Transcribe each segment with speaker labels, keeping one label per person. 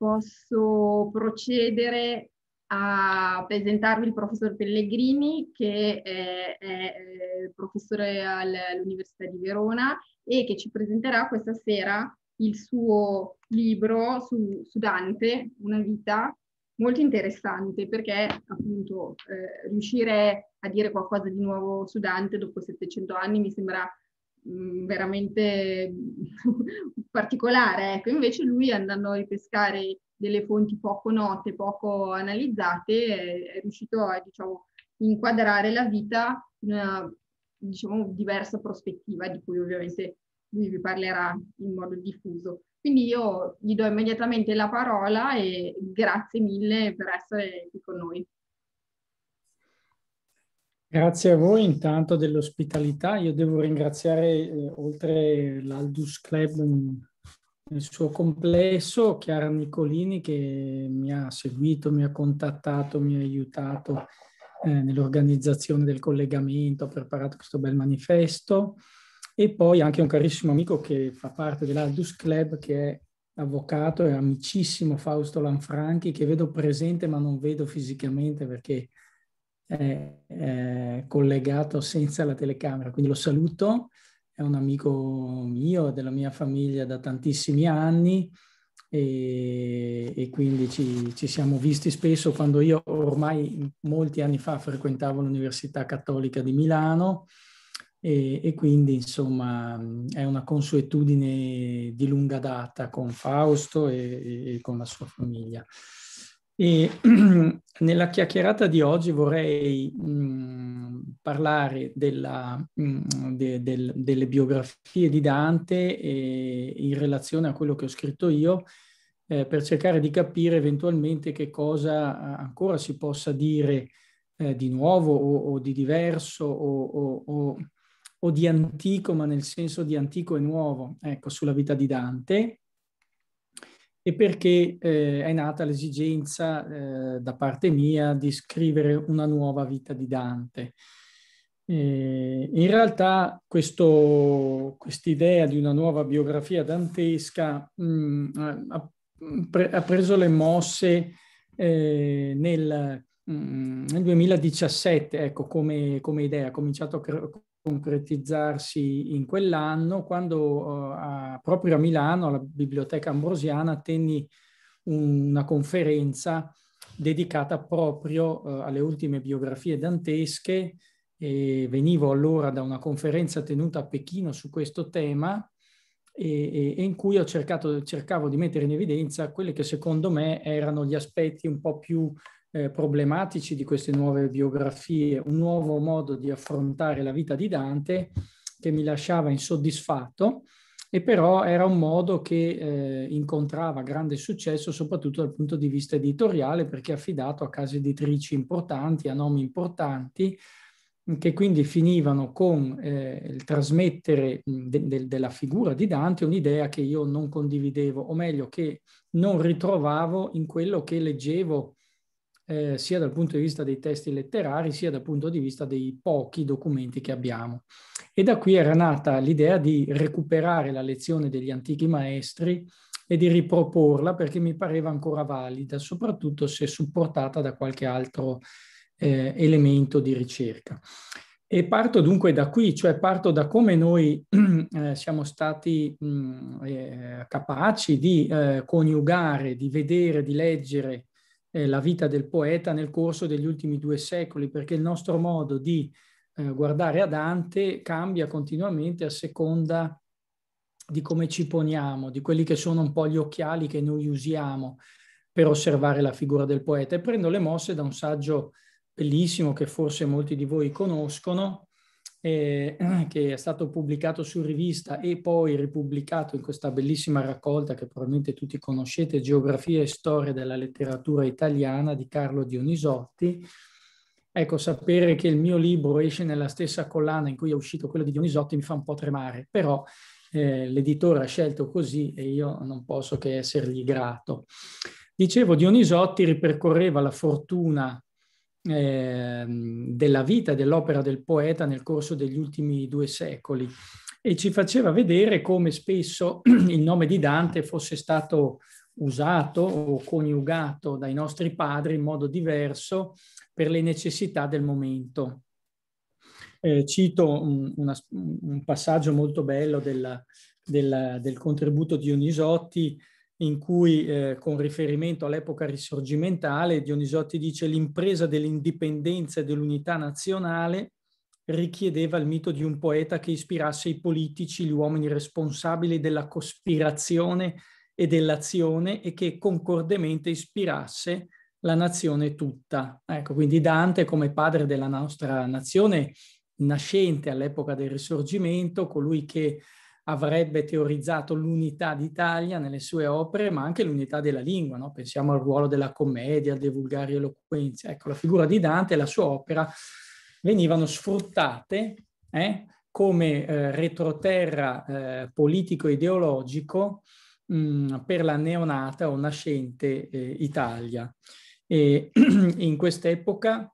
Speaker 1: posso procedere a presentarvi il professor Pellegrini, che è, è professore all'Università di Verona e che ci presenterà questa sera il suo libro su, su Dante, Una vita, molto interessante perché appunto eh, riuscire a dire qualcosa di nuovo su Dante dopo 700 anni mi sembra Mm, veramente particolare. Ecco, invece lui andando a ripescare delle fonti poco note, poco analizzate, è, riuscito a diciamo, inquadrare la vita in una diciamo, diversa prospettiva, di cui ovviamente lui vi parlerà in modo diffuso. Quindi io gli do immediatamente la parola e grazie mille per essere qui con noi.
Speaker 2: Grazie a voi intanto dell'ospitalità. Io devo ringraziare, eh, oltre l'Aldus Club nel mm, suo complesso, Chiara Nicolini che mi ha seguito, mi ha contattato, mi ha aiutato eh, nell'organizzazione del collegamento, ha preparato questo bel manifesto e poi anche un carissimo amico che fa parte dell'Aldus Club che è avvocato e amicissimo Fausto Lanfranchi che vedo presente ma non vedo fisicamente perché è, eh, collegato senza la telecamera, quindi lo saluto, è un amico mio, della mia famiglia da tantissimi anni e, e quindi ci, ci, siamo visti spesso quando io ormai molti anni fa frequentavo l'Università Cattolica di Milano e, e quindi insomma è una consuetudine di lunga data con Fausto e, e con la sua famiglia. E nella chiacchierata di oggi vorrei mh, mm, parlare della, mh, mm, de, del, delle biografie di Dante e, in relazione a quello che ho scritto io eh, per cercare di capire eventualmente che cosa ancora si possa dire eh, di nuovo o, o, di diverso o, o, o di antico, ma nel senso di antico e nuovo, ecco, sulla vita di Dante e perché eh, è nata l'esigenza eh, da parte mia di scrivere una nuova vita di Dante. Eh, in realtà quest'idea di una nuova biografia dantesca mh, mm, ha, pre, ha, preso le mosse eh, nel, mh, mm, nel, 2017, ecco, come, come idea. Ha cominciato a concretizzarsi in quell'anno quando eh, a, proprio a Milano, alla Biblioteca Ambrosiana, tenni un, una conferenza dedicata proprio uh, alle ultime biografie dantesche e venivo allora da una conferenza tenuta a Pechino su questo tema e, e in cui ho cercato, cercavo di mettere in evidenza quelli che secondo me erano gli aspetti un po' più eh, problematici di queste nuove biografie, un nuovo modo di affrontare la vita di Dante che mi lasciava insoddisfatto e però era un modo che eh, incontrava grande successo soprattutto dal punto di vista editoriale perché affidato a case editrici importanti, a nomi importanti, mm, che quindi finivano con eh, il trasmettere mm, de- de- della figura di Dante un'idea che io non condividevo, o meglio che non ritrovavo in quello che leggevo eh, sia dal punto di vista dei testi letterari, sia dal punto di vista dei pochi documenti che abbiamo. E da qui era nata l'idea di recuperare la lezione degli antichi maestri e di riproporla perché mi pareva ancora valida, soprattutto se supportata da qualche altro eh, elemento di ricerca. E parto dunque da qui, cioè parto da come noi eh, siamo stati mh, mm, eh, capaci di eh, coniugare, di vedere, di leggere eh, la vita del poeta nel corso degli ultimi due secoli, perché il nostro modo di eh, guardare a Dante cambia continuamente a seconda di come ci poniamo, di quelli che sono un po' gli occhiali che noi usiamo per osservare la figura del poeta. E prendo le mosse da un saggio bellissimo che forse molti di voi conoscono, eh, che è stato pubblicato su rivista e poi ripubblicato in questa bellissima raccolta che probabilmente tutti conoscete, Geografia e Storia della letteratura italiana di Carlo Dionisotti. Ecco, sapere che il mio libro esce nella stessa collana in cui è uscito quello di Dionisotti mi fa un po' tremare, però eh, l'editore ha scelto così e io non posso che essergli grato. Dicevo, Dionisotti ripercorreva la fortuna Ehm, della vita e dell'opera del poeta nel corso degli ultimi due secoli e ci faceva vedere come spesso il nome di Dante fosse stato usato o coniugato dai nostri padri in modo diverso per le necessità del momento. Eh, cito un, una, un, passaggio molto bello della, della, del contributo di Onisotti in cui eh, con riferimento all'epoca risorgimentale Dionisotti dice l'impresa dell'indipendenza e dell'unità nazionale richiedeva il mito di un poeta che ispirasse i politici, gli uomini responsabili della cospirazione e dell'azione e che concordemente ispirasse la nazione tutta. Ecco, quindi Dante come padre della nostra nazione nascente all'epoca del risorgimento, colui che avrebbe teorizzato l'unità d'Italia nelle sue opere, ma anche l'unità della lingua. No? Pensiamo al ruolo della commedia, dei vulgari eloquenze. Ecco, la figura di Dante e la sua opera venivano sfruttate eh, come eh, retroterra eh, politico-ideologico mm, per la neonata o nascente eh, Italia. E in quest'epoca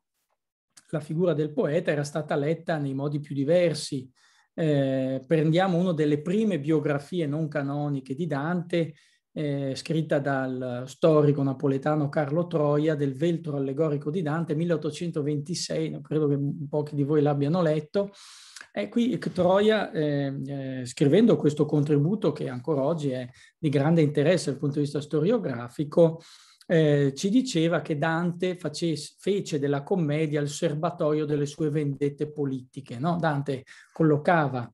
Speaker 2: la figura del poeta era stata letta nei modi più diversi, eh, prendiamo una delle prime biografie non canoniche di Dante, eh, scritta dal storico napoletano Carlo Troia del Veltro allegorico di Dante 1826, credo che pochi di voi l'abbiano letto. E qui Troia, eh, eh, scrivendo questo contributo che ancora oggi è di grande interesse dal punto di vista storiografico, eh, ci diceva che Dante facesse, fece della commedia il serbatoio delle sue vendette politiche. No? Dante collocava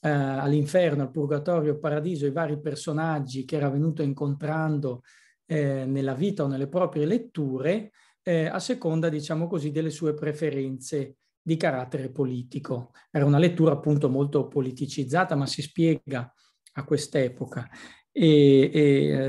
Speaker 2: eh, all'inferno, al purgatorio, al paradiso i vari personaggi che era venuto incontrando eh, nella vita o nelle proprie letture eh, a seconda, diciamo così, delle sue preferenze di carattere politico. Era una lettura appunto molto politicizzata, ma si spiega a quest'epoca e,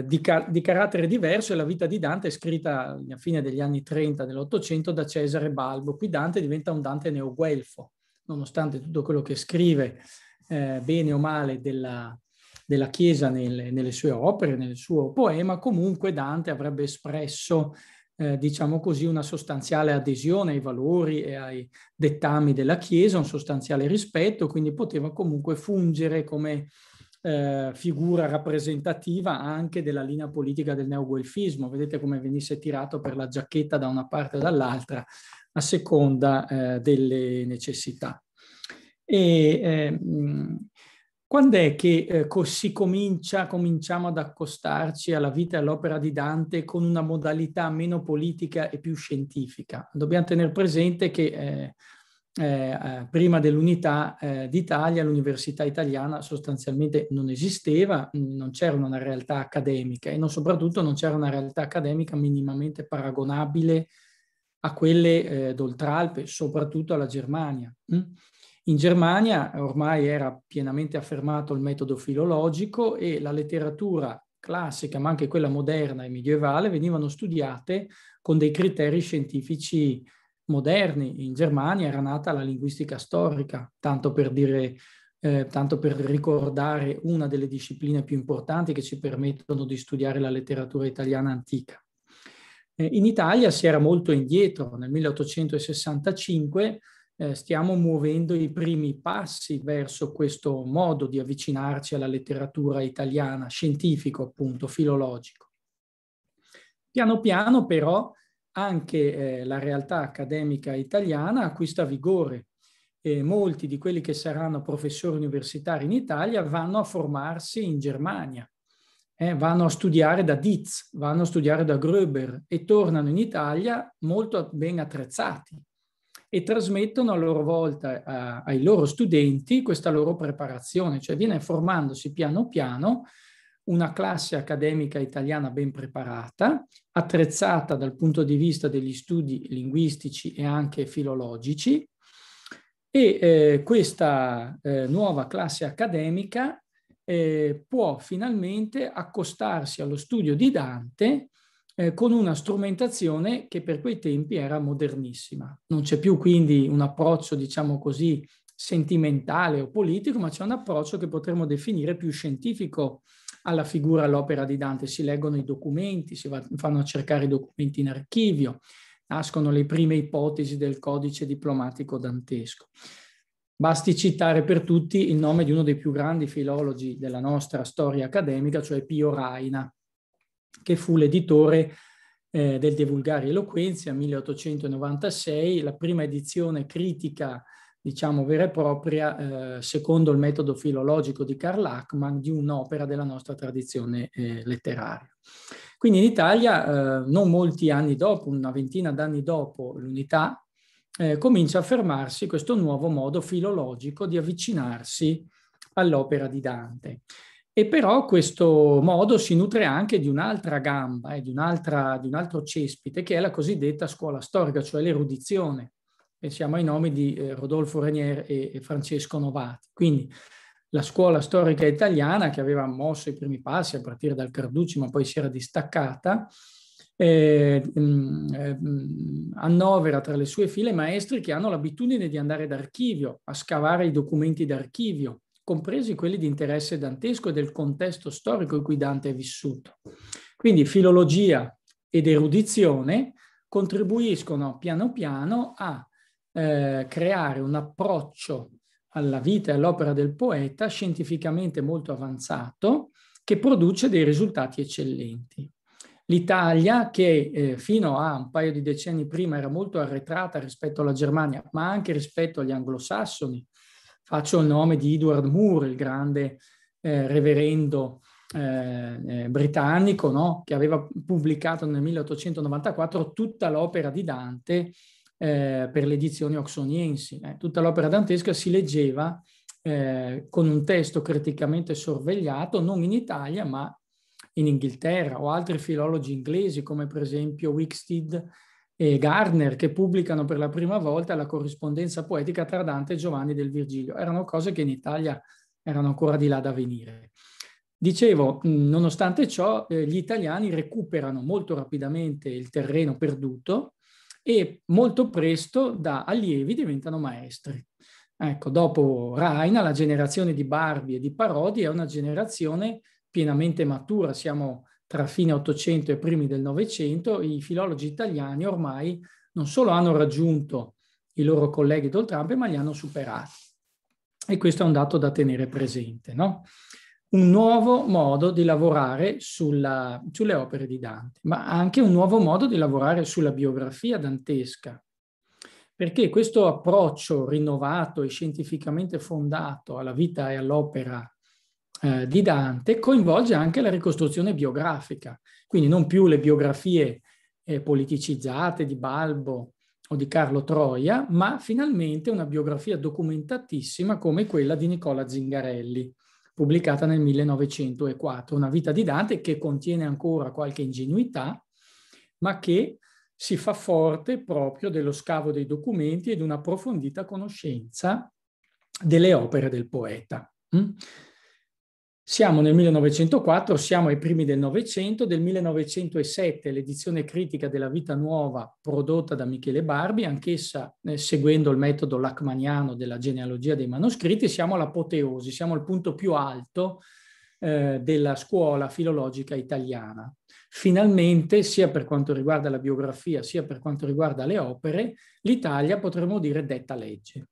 Speaker 2: e di, car- di, carattere diverso e la vita di Dante è scritta a fine degli anni 30 dell'Ottocento da Cesare Balbo. Qui Dante diventa un Dante neoguelfo, nonostante tutto quello che scrive, eh, bene o male, della, della Chiesa nelle, nelle, sue opere, nel suo poema, comunque Dante avrebbe espresso, eh, diciamo così, una sostanziale adesione ai valori e ai dettami della Chiesa, un sostanziale rispetto, quindi poteva comunque fungere come eh, figura rappresentativa anche della linea politica del neoguelfismo. Vedete come venisse tirato per la giacchetta da una parte o dall'altra a seconda eh, delle necessità. E, eh, quando è che eh, si comincia, cominciamo ad accostarci alla vita e all'opera di Dante con una modalità meno politica e più scientifica? Dobbiamo tenere presente che eh, eh, eh, prima dell'unità eh, d'Italia l'università italiana sostanzialmente non esisteva, non c'era una realtà accademica e non, soprattutto non c'era una realtà accademica minimamente paragonabile a quelle eh, d'Oltralpe, soprattutto alla Germania. Mm? In Germania ormai era pienamente affermato il metodo filologico e la letteratura classica, ma anche quella moderna e medievale, venivano studiate con dei criteri scientifici moderni. In Germania era nata la linguistica storica, tanto per, dire, eh, tanto per ricordare una delle discipline più importanti che ci permettono di studiare la letteratura italiana antica. Eh, in Italia si era molto indietro, nel 1865 eh, stiamo muovendo i primi passi verso questo modo di avvicinarci alla letteratura italiana, scientifico appunto, filologico. Piano piano però anche eh, la realtà accademica italiana acquista vigore e molti di quelli che saranno professori universitari in Italia vanno a formarsi in Germania, eh, vanno a studiare da Dietz, vanno a studiare da Gröber e tornano in Italia molto ben attrezzati e trasmettono a loro volta a, ai loro studenti questa loro preparazione, cioè viene formandosi piano piano una classe accademica italiana ben preparata, attrezzata dal punto di vista degli studi linguistici e anche filologici, e eh, questa eh, nuova classe accademica eh, può finalmente accostarsi allo studio di Dante eh, con una strumentazione che per quei tempi era modernissima. Non c'è più quindi un approccio, diciamo così, sentimentale o politico, ma c'è un approccio che potremmo definire più scientifico alla figura, all'opera di Dante, si leggono i documenti, si va, vanno a cercare i documenti in archivio, nascono le prime ipotesi del codice diplomatico dantesco. Basti citare per tutti il nome di uno dei più grandi filologi della nostra storia accademica, cioè Pio Raina, che fu l'editore eh, del De Vulgari Eloquenzia 1896, la prima edizione critica diciamo, vera e propria, eh, secondo il metodo filologico di Karl Lachmann, di un'opera della nostra tradizione eh, letteraria. Quindi in Italia, eh, non molti anni dopo, una ventina d'anni dopo l'unità, eh, comincia a fermarsi questo nuovo modo filologico di avvicinarsi all'opera di Dante. E però questo modo si nutre anche di un'altra gamba, eh, di, un'altra, di un altro cespite, che è la cosiddetta scuola storica, cioè l'erudizione e siamo ai nomi di eh, Rodolfo Renier e, e, Francesco Novati. Quindi la scuola storica italiana che aveva mosso i primi passi a partire dal Carducci ma poi si era distaccata, eh, mm, eh, mm, annovera tra le sue file maestri che hanno l'abitudine di andare d'archivio, a scavare i documenti d'archivio, compresi quelli di interesse dantesco e del contesto storico in cui Dante è vissuto. Quindi filologia ed erudizione contribuiscono piano piano a eh, creare un approccio alla vita e all'opera del poeta scientificamente molto avanzato che produce dei risultati eccellenti. L'Italia, che eh, fino a un paio di decenni prima era molto arretrata rispetto alla Germania, ma anche rispetto agli anglosassoni, faccio il nome di Edward Moore, il grande eh, reverendo eh, eh britannico, no? che aveva pubblicato nel 1894 tutta l'opera di Dante eh, per le edizioni oxoniensi. Eh. Tutta l'opera dantesca si leggeva eh, con un testo criticamente sorvegliato, non in Italia, ma in Inghilterra o altri filologi inglesi, come per esempio Wixted e Gardner, che pubblicano per la prima volta la corrispondenza poetica tra Dante e Giovanni del Virgilio. Erano cose che in Italia erano ancora di là da venire. Dicevo, mm, nonostante ciò, eh, gli italiani recuperano molto rapidamente il terreno perduto e molto presto da allievi diventano maestri. Ecco, dopo Raina, la generazione di Barbi e di Parodi è una generazione pienamente matura, siamo tra fine 800 e primi del Novecento, i filologi italiani ormai non solo hanno raggiunto i loro colleghi d'oltrampe, ma li hanno superati. E questo è un dato da tenere presente, no? un nuovo modo di lavorare sulla, sulle opere di Dante, ma anche un nuovo modo di lavorare sulla biografia dantesca. Perché questo approccio rinnovato e scientificamente fondato alla vita e all'opera eh, di Dante coinvolge anche la ricostruzione biografica, quindi non più le biografie eh, politicizzate di Balbo o di Carlo Troia, ma finalmente una biografia documentatissima come quella di Nicola Zingarelli pubblicata nel 1904, una vita di Dante che contiene ancora qualche ingenuità, ma che si fa forte proprio dello scavo dei documenti ed una approfondita conoscenza delle opere del poeta. Mm? Siamo nel 1904, siamo ai primi del Novecento, del 1907 l'edizione critica della Vita Nuova prodotta da Michele Barbi, anch'essa eh, seguendo il metodo lacmaniano della genealogia dei manoscritti, siamo all'apoteosi, siamo al punto più alto eh, della scuola filologica italiana. Finalmente, sia per quanto riguarda la biografia, sia per quanto riguarda le opere, l'Italia potremmo dire detta legge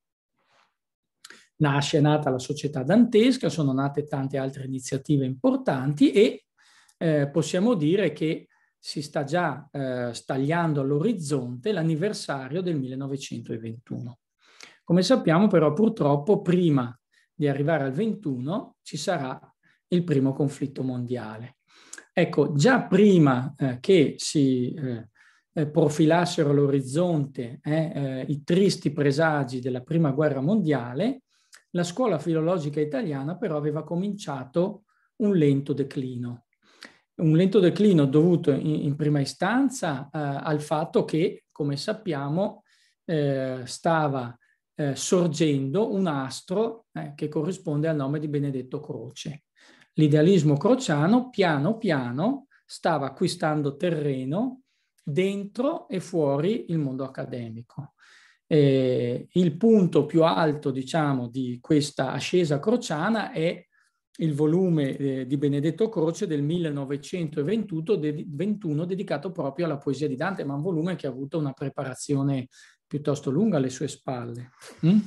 Speaker 2: nasce, è nata la società dantesca, sono nate tante altre iniziative importanti e eh, possiamo dire che si sta già eh, stagliando all'orizzonte l'anniversario del 1921. Come sappiamo però purtroppo prima di arrivare al 21 ci sarà il primo conflitto mondiale. Ecco, già prima eh, che si eh, eh profilassero all'orizzonte eh, eh, i tristi presagi della prima guerra mondiale, la scuola filologica italiana però aveva cominciato un lento declino. Un lento declino dovuto in, in prima istanza eh, al fatto che, come sappiamo, eh, stava eh, sorgendo un astro eh, che corrisponde al nome di Benedetto Croce. L'idealismo crociano piano piano stava acquistando terreno dentro e fuori il mondo accademico. Eh, il punto più alto, diciamo, di questa ascesa crociana è il volume eh, di Benedetto Croce del 1921 de- 21, dedicato proprio alla poesia di Dante, ma un volume che ha avuto una preparazione piuttosto lunga alle sue spalle. Mm?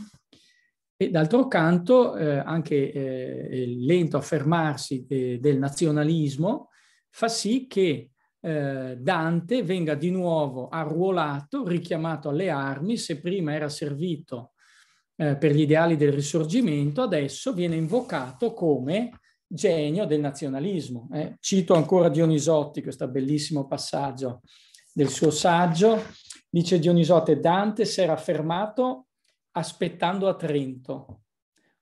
Speaker 2: E d'altro canto eh, anche il eh, lento affermarsi de- eh, del nazionalismo fa sì che eh, Dante venga di nuovo arruolato, richiamato alle armi, se prima era servito eh, per gli ideali del risorgimento, adesso viene invocato come genio del nazionalismo. Eh. Cito ancora Dionisotti, questo bellissimo passaggio del suo saggio. Dice Dionisotti, Dante si era fermato aspettando a Trento.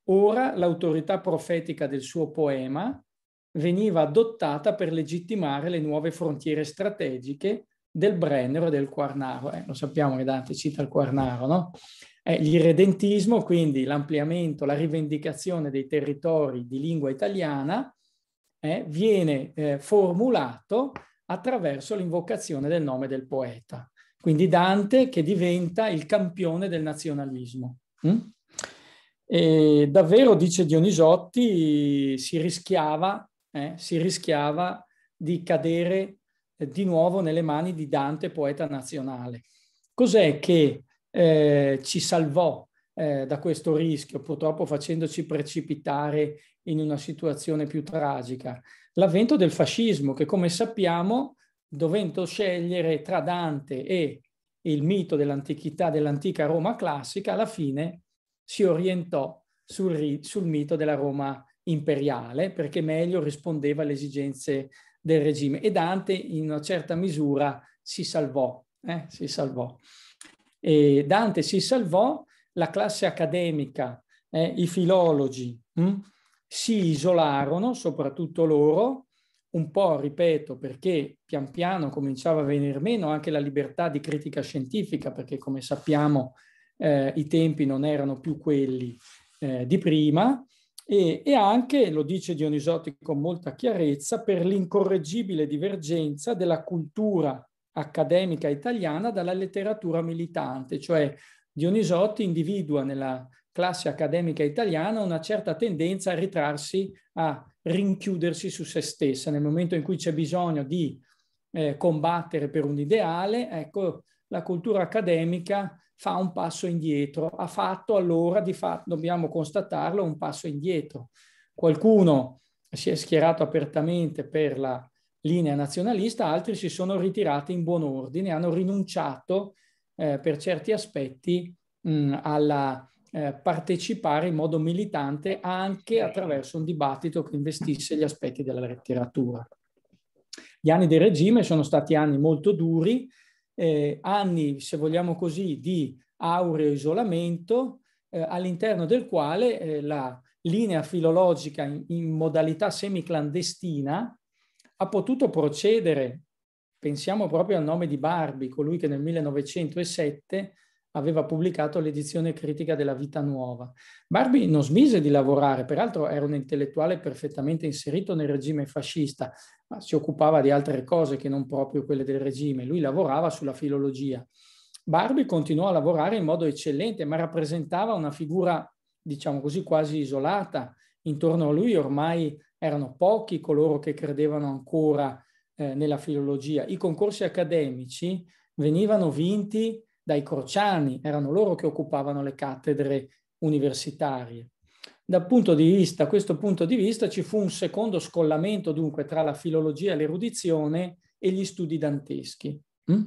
Speaker 2: Ora l'autorità profetica del suo poema veniva adottata per legittimare le nuove frontiere strategiche del Brennero e del Quarnaro. Eh, lo sappiamo che Dante cita il Quarnaro, no? Eh, l'irredentismo, quindi l'ampliamento, la rivendicazione dei territori di lingua italiana, eh, viene eh, formulato attraverso l'invocazione del nome del poeta. Quindi Dante che diventa il campione del nazionalismo. Mm? E davvero, dice Dionisotti, si rischiava eh, si rischiava di cadere eh, di nuovo nelle mani di Dante, poeta nazionale. Cos'è che eh, ci salvò eh, da questo rischio, purtroppo facendoci precipitare in una situazione più tragica? L'avvento del fascismo, che come sappiamo, dovendo scegliere tra Dante e il mito dell'antichità dell'antica Roma classica, alla fine si orientò sul, sul mito della Roma classica imperiale perché meglio rispondeva alle esigenze del regime e Dante in una certa misura si salvò, eh, si salvò. E Dante si salvò, la classe accademica, eh, i filologi mh, hm, si isolarono, soprattutto loro, un po', ripeto, perché pian piano cominciava a venir meno anche la libertà di critica scientifica, perché come sappiamo eh, i tempi non erano più quelli eh, di prima, e, e anche, lo dice Dionisotti con molta chiarezza, per l'incorreggibile divergenza della cultura accademica italiana dalla letteratura militante, cioè Dionisotti individua nella classe accademica italiana una certa tendenza a ritrarsi, a rinchiudersi su se stessa. Nel momento in cui c'è bisogno di eh, combattere per un ideale, ecco, la cultura accademica fa un passo indietro. Ha fatto allora, di fatto, dobbiamo constatarlo, un passo indietro. Qualcuno si è schierato apertamente per la linea nazionalista, altri si sono ritirati in buon ordine, hanno rinunciato eh, per certi aspetti mh, mm, alla eh, partecipare in modo militante anche attraverso un dibattito che investisse gli aspetti della letteratura. Gli anni del regime sono stati anni molto duri, eh, anni, se vogliamo così, di aureo isolamento eh, all'interno del quale eh, la linea filologica in, in modalità semiclandestina ha potuto procedere, pensiamo proprio al nome di Barbie, colui che nel 1907 aveva pubblicato l'edizione critica della Vita Nuova. Barbie non smise di lavorare, peraltro era un intellettuale perfettamente inserito nel regime fascista, ma si occupava di altre cose che non proprio quelle del regime. Lui lavorava sulla filologia. Barbie continuò a lavorare in modo eccellente, ma rappresentava una figura, diciamo così, quasi isolata. Intorno a lui ormai erano pochi coloro che credevano ancora eh, nella filologia. I concorsi accademici venivano vinti dai crociani, erano loro che occupavano le cattedre universitarie. Dal punto di vista, questo punto di vista, ci fu un secondo scollamento dunque tra la filologia, l'erudizione e gli studi danteschi. Mm?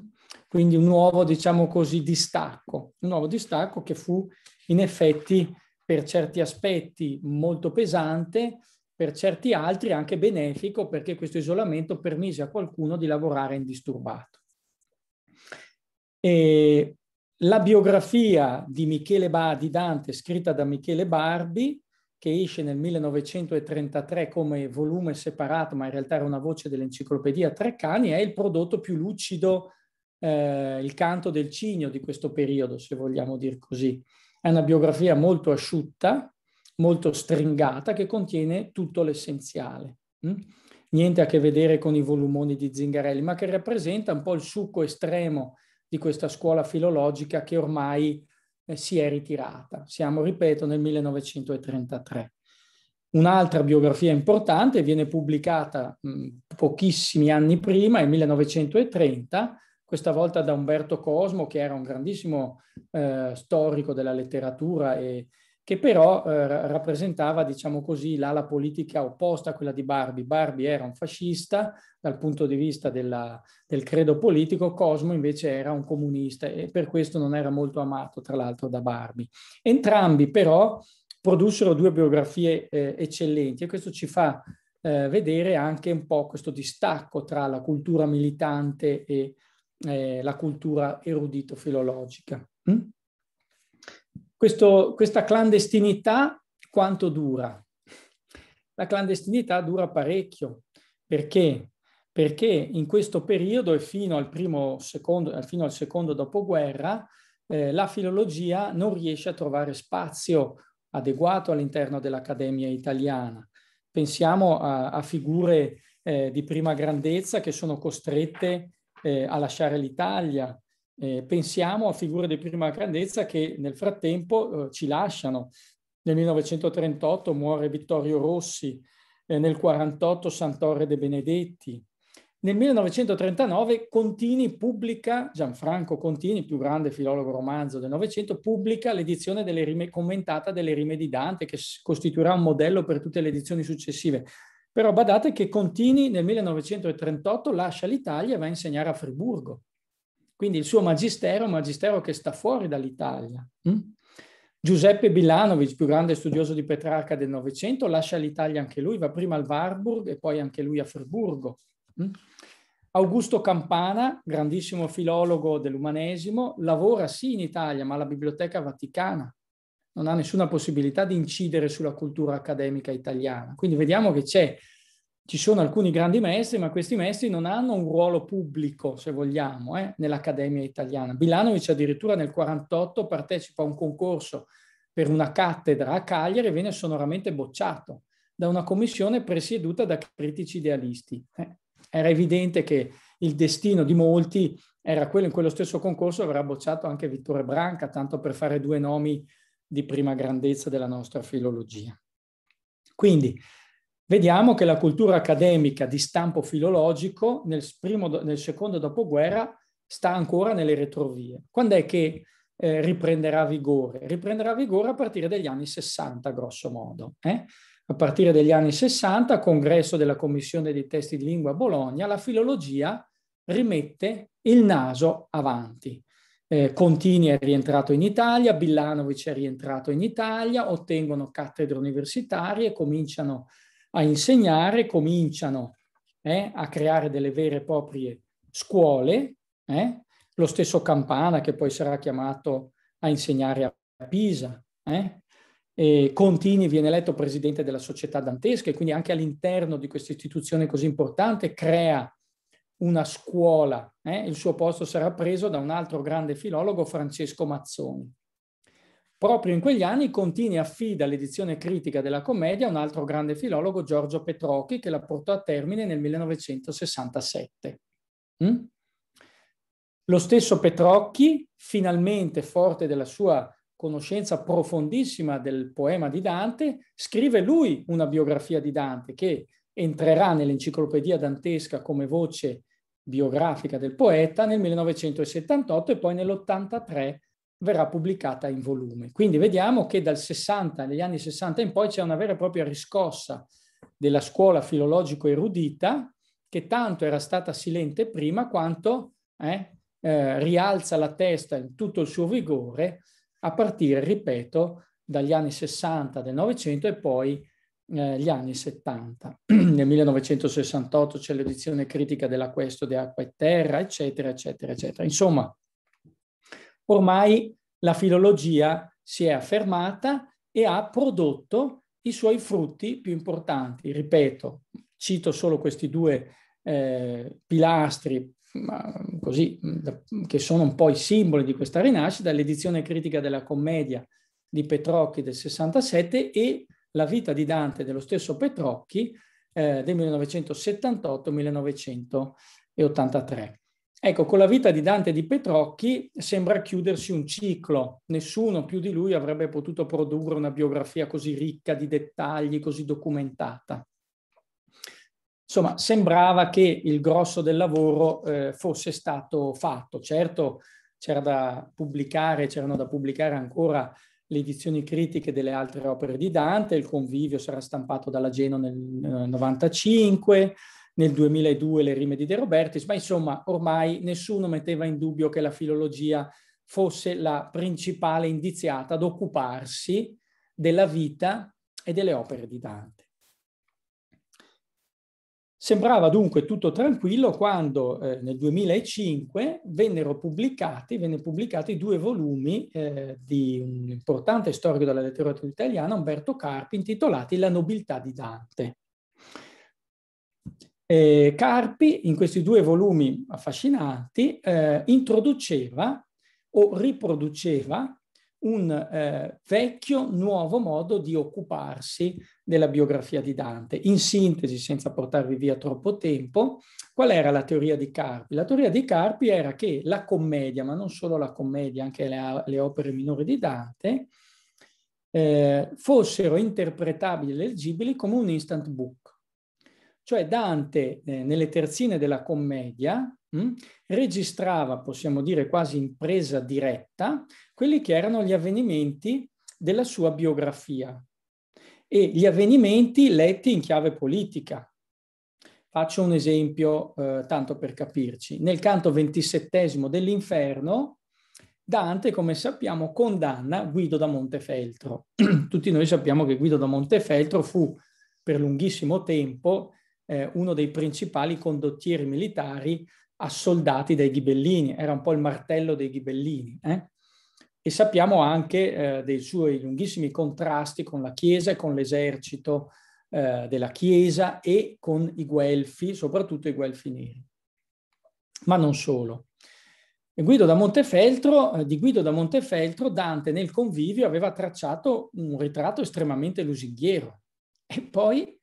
Speaker 2: Quindi un nuovo, diciamo così, distacco, un nuovo distacco che fu in effetti per certi aspetti molto pesante, per certi altri anche benefico perché questo isolamento permise a qualcuno di lavorare indisturbato. E la biografia di Michele ba- di Dante, scritta da Michele Barbi, che esce nel 1933 come volume separato, ma in realtà era una voce dell'enciclopedia Treccani, è il prodotto più lucido, eh, il canto del cigno di questo periodo, se vogliamo dir così. È una biografia molto asciutta, molto stringata, che contiene tutto l'essenziale. Mm? Niente a che vedere con i volumoni di Zingarelli, ma che rappresenta un po' il succo estremo di questa scuola filologica che ormai eh, si è ritirata. Siamo, ripeto, nel 1933. Un'altra biografia importante viene pubblicata mh, mm, pochissimi anni prima, nel 1930, questa volta da Umberto Cosmo, che era un grandissimo eh, storico della letteratura e, che però eh, rappresentava, diciamo così, l'ala politica opposta a quella di Barbie. Barbie era un fascista dal punto di vista della, del credo politico, Cosmo invece era un comunista e per questo non era molto amato, tra l'altro, da Barbie. Entrambi però produssero due biografie eh, eccellenti e questo ci fa eh, vedere anche un po' questo distacco tra la cultura militante e eh, la cultura erudito-filologica. Mm? questo, questa clandestinità quanto dura? La clandestinità dura parecchio. Perché? Perché in questo periodo e fino al, primo, secondo, fino al secondo dopoguerra eh, la filologia non riesce a trovare spazio adeguato all'interno dell'Accademia italiana. Pensiamo a, a figure eh, di prima grandezza che sono costrette eh, a lasciare l'Italia, eh, pensiamo a figure di prima grandezza che nel frattempo eh, ci lasciano. Nel 1938 muore Vittorio Rossi, eh, nel 1948 Sant'Ore De Benedetti. Nel 1939 Contini pubblica, Gianfranco Contini, più grande filologo romanzo del Novecento, pubblica l'edizione delle rime, commentata delle rime di Dante, che costituirà un modello per tutte le edizioni successive. Però badate che Contini nel 1938 lascia l'Italia e va a insegnare a Friburgo quindi il suo magistero è un magistero che sta fuori dall'Italia. Hm? Giuseppe Bilanovic, più grande studioso di Petrarca del Novecento, lascia l'Italia anche lui, va prima al Warburg e poi anche lui a Friburgo. Hm? Augusto Campana, grandissimo filologo dell'umanesimo, lavora sì in Italia, ma alla Biblioteca Vaticana non ha nessuna possibilità di incidere sulla cultura accademica italiana. Quindi vediamo che c'è ci sono alcuni grandi maestri, ma questi maestri non hanno un ruolo pubblico, se vogliamo, eh, nell'Accademia italiana. Bilanovic addirittura nel 1948 partecipa a un concorso per una cattedra a Cagliari e viene sonoramente bocciato da una commissione presieduta da critici idealisti. Eh, era evidente che il destino di molti era quello, in quello stesso concorso avrà bocciato anche Vittore Branca, tanto per fare due nomi di prima grandezza della nostra filologia. Quindi, Vediamo che la cultura accademica di stampo filologico nel, primo, nel secondo dopoguerra sta ancora nelle retrovie. Quando è che eh, riprenderà vigore? Riprenderà vigore a partire dagli anni 60, grosso modo. Eh? A partire dagli anni 60, congresso della Commissione dei Testi di Lingua a Bologna, la filologia rimette il naso avanti. Eh, Contini è rientrato in Italia, Billanovic è rientrato in Italia, ottengono cattedre universitarie, cominciano a a insegnare, cominciano eh, a creare delle vere e proprie scuole, eh? lo stesso Campana che poi sarà chiamato a insegnare a Pisa, eh? Contini viene eletto presidente della società dantesca e quindi anche all'interno di questa istituzione così importante crea una scuola. Eh? Il suo posto sarà preso da un altro grande filologo, Francesco Mazzoni. Proprio in quegli anni Contini affida l'edizione critica della commedia a un altro grande filologo, Giorgio Petrocchi, che la portò a termine nel 1967. Mm? Lo stesso Petrocchi, finalmente forte della sua conoscenza profondissima del poema di Dante, scrive lui una biografia di Dante che entrerà nell'enciclopedia dantesca come voce biografica del poeta nel 1978 e poi nell'83 verrà pubblicata in volume. Quindi vediamo che dal 60, negli anni 60 in poi c'è una vera e propria riscossa della scuola filologico-erudita che tanto era stata silente prima quanto eh, eh, rialza la testa in tutto il suo vigore a partire, ripeto, dagli anni 60 del Novecento e poi eh, gli anni 70. Nel 1968 c'è l'edizione critica della Questo di Acqua e Terra, eccetera, eccetera, eccetera. Insomma, ormai la filologia si è affermata e ha prodotto i suoi frutti più importanti. Ripeto, cito solo questi due eh, pilastri così, mm, che sono un po' i simboli di questa rinascita, l'edizione critica della commedia di Petrocchi del 67 e la vita di Dante dello stesso Petrocchi eh, del 1978-1983. Ecco, con la vita di Dante di Petrocchi sembra chiudersi un ciclo. Nessuno più di lui avrebbe potuto produrre una biografia così ricca di dettagli, così documentata. Insomma, sembrava che il grosso del lavoro eh, fosse stato fatto. Certo, c'era da pubblicare, c'erano da pubblicare ancora le edizioni critiche delle altre opere di Dante, il convivio sarà stampato dalla Geno nel 1995, eh, nel 2002 le rime di De Robertis, ma insomma ormai nessuno metteva in dubbio che la filologia fosse la principale indiziata ad occuparsi della vita e delle opere di Dante. Sembrava dunque tutto tranquillo quando eh, nel 2005 vennero pubblicati, venne pubblicati due volumi eh, di un importante storico della letteratura italiana, Umberto Carpi, intitolati La nobiltà di Dante. E Carpi, in questi due volumi affascinanti, eh, introduceva o riproduceva un eh, vecchio, nuovo modo di occuparsi della biografia di Dante. In sintesi, senza portarvi via troppo tempo, qual era la teoria di Carpi? La teoria di Carpi era che la commedia, ma non solo la commedia, anche le, le opere minori di Dante, eh, fossero interpretabili e leggibili come un instant book cioè Dante eh, nelle terzine della commedia mh, hm, registrava, possiamo dire quasi in presa diretta, quelli che erano gli avvenimenti della sua biografia e gli avvenimenti letti in chiave politica. Faccio un esempio, eh, tanto per capirci. Nel canto ventisettesimo dell'Inferno, Dante, come sappiamo, condanna Guido da Montefeltro. Tutti noi sappiamo che Guido da Montefeltro fu per lunghissimo tempo eh, uno dei principali condottieri militari assoldati dai ghibellini, era un po' il martello dei ghibellini. Eh? E sappiamo anche eh, dei suoi lunghissimi contrasti con la Chiesa e con l'esercito eh, della Chiesa e con i guelfi, soprattutto i guelfi neri. Ma non solo. Guido da Montefeltro, eh, di Guido da Montefeltro, Dante nel convivio aveva tracciato un ritratto estremamente lusinghiero e poi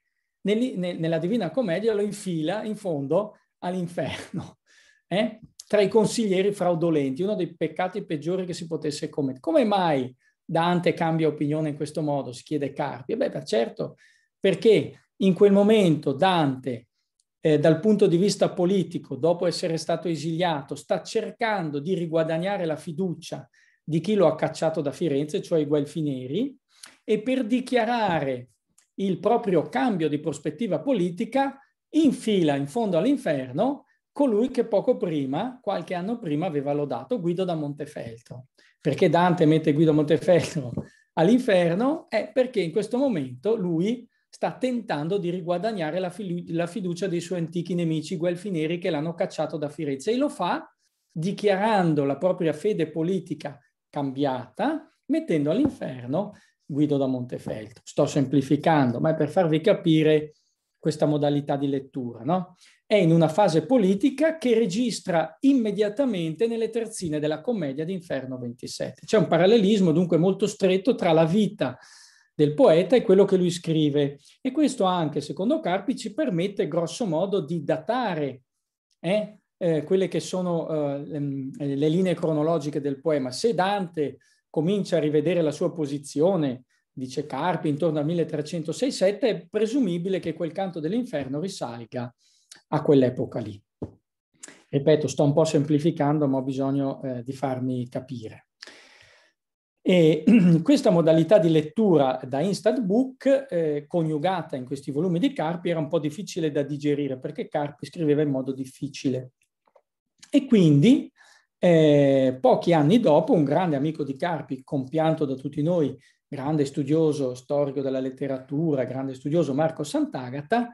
Speaker 2: nel, nel, nella Divina Commedia lo infila in fondo all'inferno, eh? tra i consiglieri fraudolenti, uno dei peccati peggiori che si potesse commettere. Come mai Dante cambia opinione in questo modo, si chiede Carpi? E eh, beh, per certo, perché in quel momento Dante, eh, dal punto di vista politico, dopo essere stato esiliato, sta cercando di riguadagnare la fiducia di chi lo ha cacciato da Firenze, cioè i Guelfineri, e per dichiarare il proprio cambio di prospettiva politica infila in fondo all'inferno colui che poco prima, qualche anno prima, aveva lodato Guido da Montefeltro. Perché Dante mette Guido Montefeltro all'inferno? È perché in questo momento lui sta tentando di riguadagnare la, fidu- la fiducia dei suoi antichi nemici guelfineri che l'hanno cacciato da Firenze e lo fa dichiarando la propria fede politica cambiata, mettendo all'inferno Guido da Montefeltro. Sto semplificando, ma è per farvi capire questa modalità di lettura. No? È in una fase politica che registra immediatamente nelle terzine della commedia d'Inferno 27. C'è un parallelismo dunque molto stretto tra la vita del poeta e quello che lui scrive. E questo anche, secondo Carpi, ci permette grosso modo di datare eh, eh, quelle che sono eh, le linee cronologiche del poema. Se Dante comincia a rivedere la sua posizione, dice Carpi, intorno al 1306 è presumibile che quel canto dell'inferno risalga a quell'epoca lì. Ripeto, sto un po' semplificando, ma ho bisogno eh, di farmi capire. E questa modalità di lettura da instant book, eh, coniugata in questi volumi di Carpi, era un po' difficile da digerire perché Carpi scriveva in modo difficile. E quindi eh, pochi anni dopo, un grande amico di Carpi, compianto da tutti noi, grande studioso, storico della letteratura, grande studioso Marco Sant'Agata,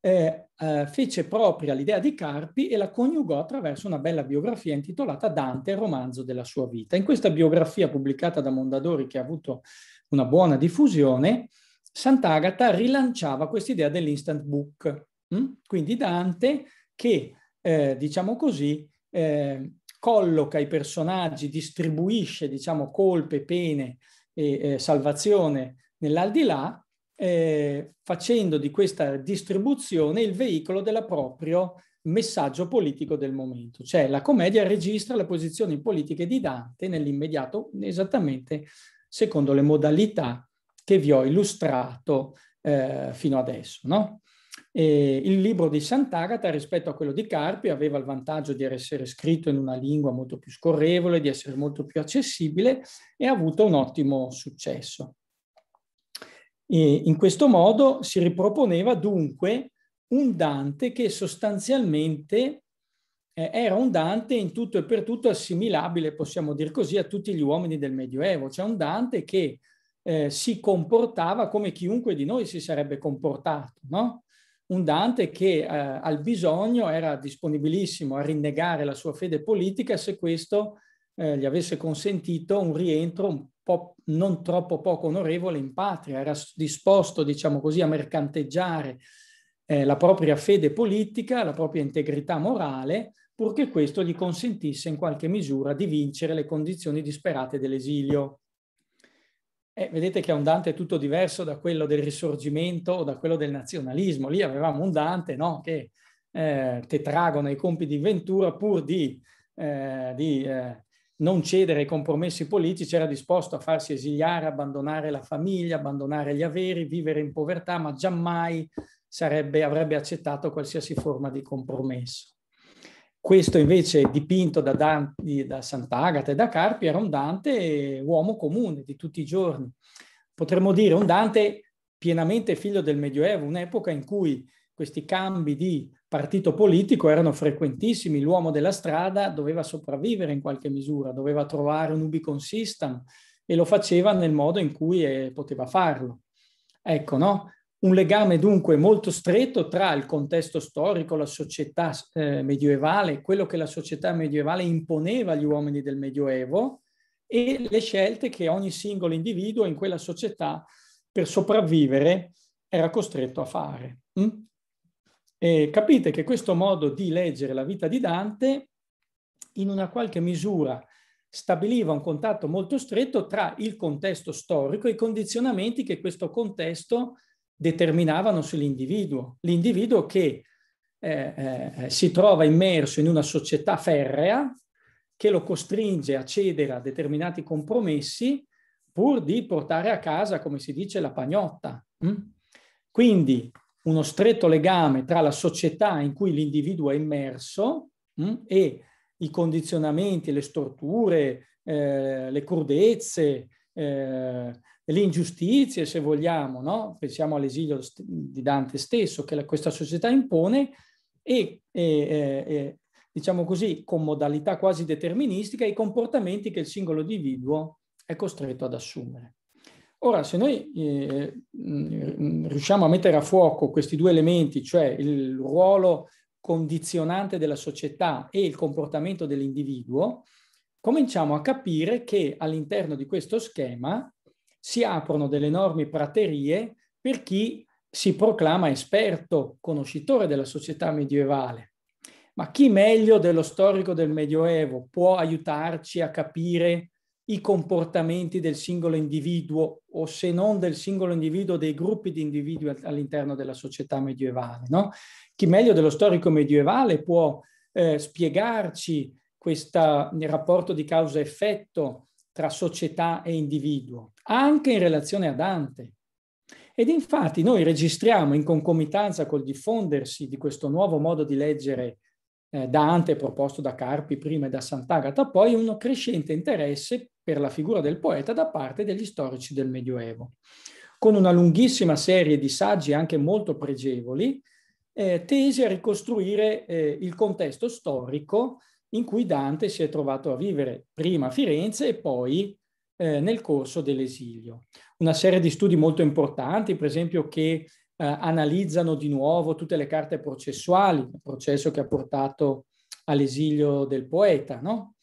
Speaker 2: eh, eh, fece propria l'idea di Carpi e la coniugò attraverso una bella biografia intitolata Dante, romanzo della sua vita. In questa biografia pubblicata da Mondadori, che ha avuto una buona diffusione, Sant'Agata rilanciava quest'idea dell'instant book, mh? Mm? quindi Dante che, eh, diciamo così, eh, colloca i personaggi, distribuisce, diciamo, colpe, pene e eh, salvazione nell'aldilà, eh, facendo di questa distribuzione il veicolo del proprio messaggio politico del momento. Cioè la commedia registra le posizioni politiche di Dante nell'immediato, esattamente secondo le modalità che vi ho illustrato eh, fino adesso. No? E il libro di Sant'Agata rispetto a quello di Carpi aveva il vantaggio di essere scritto in una lingua molto più scorrevole, di essere molto più accessibile e ha avuto un ottimo successo. E in questo modo si riproponeva dunque un Dante che sostanzialmente eh, era un Dante in tutto e per tutto assimilabile, possiamo dire così, a tutti gli uomini del Medioevo, cioè un Dante che eh, si comportava come chiunque di noi si sarebbe comportato, no? un Dante che eh, al bisogno era disponibilissimo a rinnegare la sua fede politica se questo eh, gli avesse consentito un rientro un po' non troppo poco onorevole in patria, era disposto, diciamo così, a mercanteggiare eh, la propria fede politica, la propria integrità morale, purché questo gli consentisse in qualche misura di vincere le condizioni disperate dell'esilio. Eh, vedete che è un Dante tutto diverso da quello del risorgimento o da quello del nazionalismo. Lì avevamo un Dante no, che eh, tetragona i compiti di Ventura pur di, eh, di eh, non cedere ai compromessi politici, era disposto a farsi esiliare, abbandonare la famiglia, abbandonare gli averi, vivere in povertà, ma giammai sarebbe, avrebbe accettato qualsiasi forma di compromesso. Questo invece dipinto da, Dante, da Sant'Agata e da Carpi era un Dante uomo comune di tutti i giorni. Potremmo dire un Dante pienamente figlio del Medioevo, un'epoca in cui questi cambi di partito politico erano frequentissimi, l'uomo della strada doveva sopravvivere in qualche misura, doveva trovare un ubicon system e lo faceva nel modo in cui eh, poteva farlo. Ecco, no? Un legame dunque molto stretto tra il contesto storico, la società eh, medievale, quello che la società medievale imponeva agli uomini del Medioevo e le scelte che ogni singolo individuo in quella società per sopravvivere era costretto a fare. Mm? E capite che questo modo di leggere la vita di Dante in una qualche misura stabiliva un contatto molto stretto tra il contesto storico e i condizionamenti che questo contesto determinavano sull'individuo. L'individuo che eh, eh, si trova immerso in una società ferrea che lo costringe a cedere a determinati compromessi pur di portare a casa, come si dice, la pagnotta. Mm? Quindi uno stretto legame tra la società in cui l'individuo è immerso mm? e i condizionamenti, le storture, eh, le crudezze, eh, le ingiustizie, se vogliamo, no? pensiamo all'esilio di Dante stesso che la, questa società impone e, e, e, diciamo così, con modalità quasi deterministica, i comportamenti che il singolo individuo è costretto ad assumere. Ora, se noi eh, mm, riusciamo a mettere a fuoco questi due elementi, cioè il ruolo condizionante della società e il comportamento dell'individuo, cominciamo a capire che all'interno di questo schema si aprono delle enormi praterie per chi si proclama esperto, conoscitore della società medievale. Ma chi meglio dello storico del Medioevo può aiutarci a capire i comportamenti del singolo individuo o se non del singolo individuo, dei gruppi di individui all'interno della società medievale. No? Chi meglio dello storico medievale può eh, spiegarci questo rapporto di causa-effetto tra società e individuo, anche in relazione a Dante. Ed infatti noi registriamo in concomitanza col diffondersi di questo nuovo modo di leggere eh, Dante proposto da Carpi prima e da Sant'Agata poi uno crescente interesse per la figura del poeta da parte degli storici del Medioevo, con una lunghissima serie di saggi anche molto pregevoli, eh, tesi a ricostruire eh, il contesto storico in cui Dante si è trovato a vivere prima a Firenze e poi eh, nel corso dell'esilio. Una serie di studi molto importanti, per esempio, che eh, analizzano di nuovo tutte le carte processuali, il processo che ha portato all'esilio del poeta, no?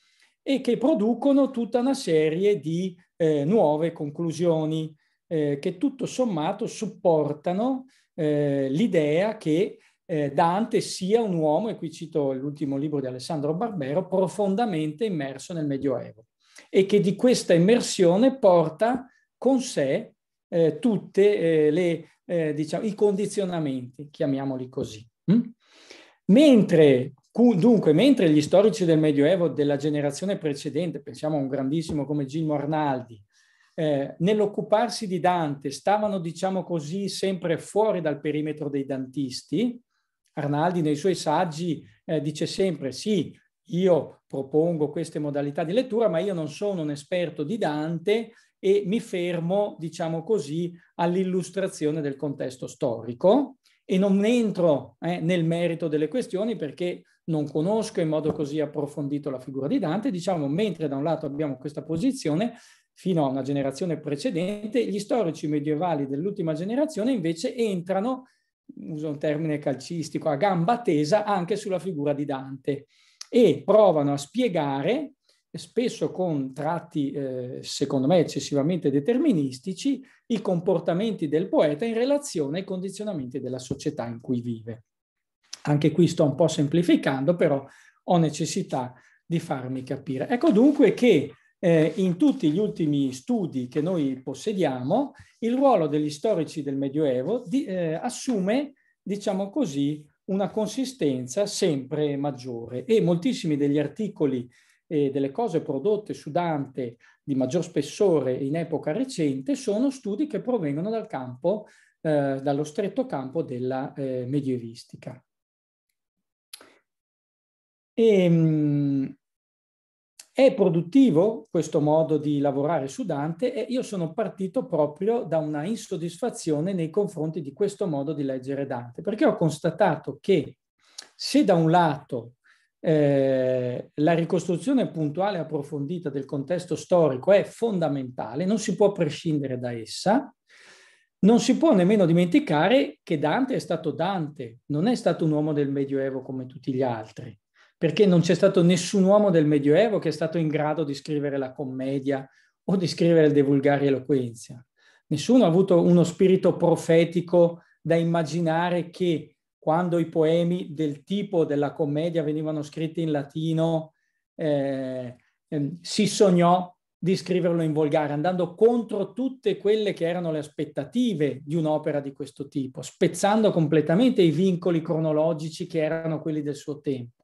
Speaker 2: e che producono tutta una serie di eh, nuove conclusioni eh, che tutto sommato supportano eh, l'idea che eh, Dante sia un uomo, e qui cito l'ultimo libro di Alessandro Barbero, profondamente immerso nel Medioevo e che di questa immersione porta con sé eh, tutti eh, eh, diciamo, i condizionamenti, chiamiamoli così. Mm? Mentre Dunque, mentre gli storici del Medioevo della generazione precedente, pensiamo a un grandissimo come Gino Arnaldi, eh, nell'occuparsi di Dante stavano, diciamo così, sempre fuori dal perimetro dei dantisti, Arnaldi nei suoi saggi eh, dice sempre sì, io propongo queste modalità di lettura, ma io non sono un esperto di Dante e mi fermo, diciamo così, all'illustrazione del contesto storico e non entro eh, nel merito delle questioni perché non conosco in modo così approfondito la figura di Dante. Diciamo, mentre da un lato abbiamo questa posizione, fino a una generazione precedente, gli storici medievali dell'ultima generazione invece entrano uso un termine calcistico, a gamba tesa anche sulla figura di Dante e provano a spiegare, spesso con tratti eh, secondo me eccessivamente deterministici, i comportamenti del poeta in relazione ai condizionamenti della società in cui vive. Anche qui sto un po' semplificando, però ho necessità di farmi capire. Ecco dunque che eh, in tutti gli ultimi studi che noi possediamo, il ruolo degli storici del Medioevo di, eh, assume, diciamo così, una consistenza sempre maggiore e moltissimi degli articoli e eh, delle cose prodotte su Dante di maggior spessore in epoca recente sono studi che provengono dal campo, eh, dallo stretto campo della eh, medievistica. E, ehm, è produttivo questo modo di lavorare su Dante e io sono partito proprio da una insoddisfazione nei confronti di questo modo di leggere Dante, perché ho constatato che se da un lato eh, la ricostruzione puntuale e approfondita del contesto storico è fondamentale, non si può prescindere da essa, non si può nemmeno dimenticare che Dante è stato Dante, non è stato un uomo del Medioevo come tutti gli altri perché non c'è stato nessun uomo del Medioevo che è stato in grado di scrivere la commedia o di scrivere De vulgari eloquenzia. Nessuno ha avuto uno spirito profetico da immaginare che quando i poemi del tipo della commedia venivano scritti in latino, eh, ehm, si sognò di scriverlo in volgare, andando contro tutte quelle che erano le aspettative di un'opera di questo tipo, spezzando completamente i vincoli cronologici che erano quelli del suo tempo.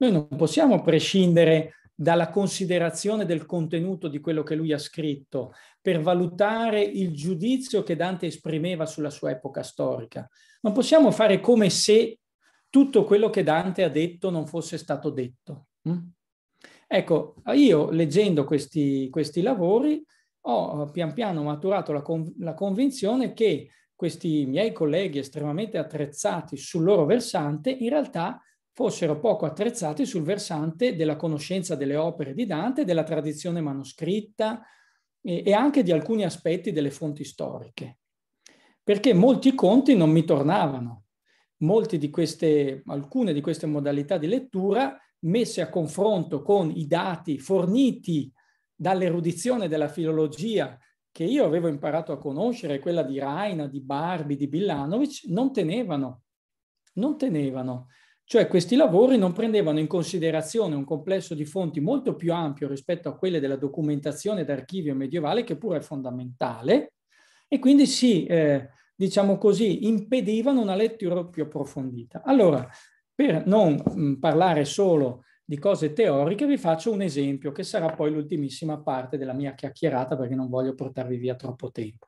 Speaker 2: Noi non possiamo prescindere dalla considerazione del contenuto di quello che lui ha scritto per valutare il giudizio che Dante esprimeva sulla sua epoca storica. Non possiamo fare come se tutto quello che Dante ha detto non fosse stato detto. Mm? Ecco, io leggendo questi, questi lavori ho pian piano maturato la, con, la convinzione che questi miei colleghi estremamente attrezzati sul loro versante in realtà fossero poco attrezzati sul versante della conoscenza delle opere di Dante, della tradizione manoscritta e, e anche di alcuni aspetti delle fonti storiche, perché molti conti non mi tornavano. Di queste, alcune di queste modalità di lettura messe a confronto con i dati forniti dall'erudizione della filologia che io avevo imparato a conoscere, quella di Raina, di Barbi, di Billanovic, non tenevano. Non tenevano. Cioè questi lavori non prendevano in considerazione un complesso di fonti molto più ampio rispetto a quelle della documentazione d'archivio medievale, che pure è fondamentale, e quindi si, eh, diciamo così, impedivano una lettura più approfondita. Allora, per non mh, mm, parlare solo di cose teoriche, vi faccio un esempio che sarà poi l'ultimissima parte della mia chiacchierata perché non voglio portarvi via troppo tempo.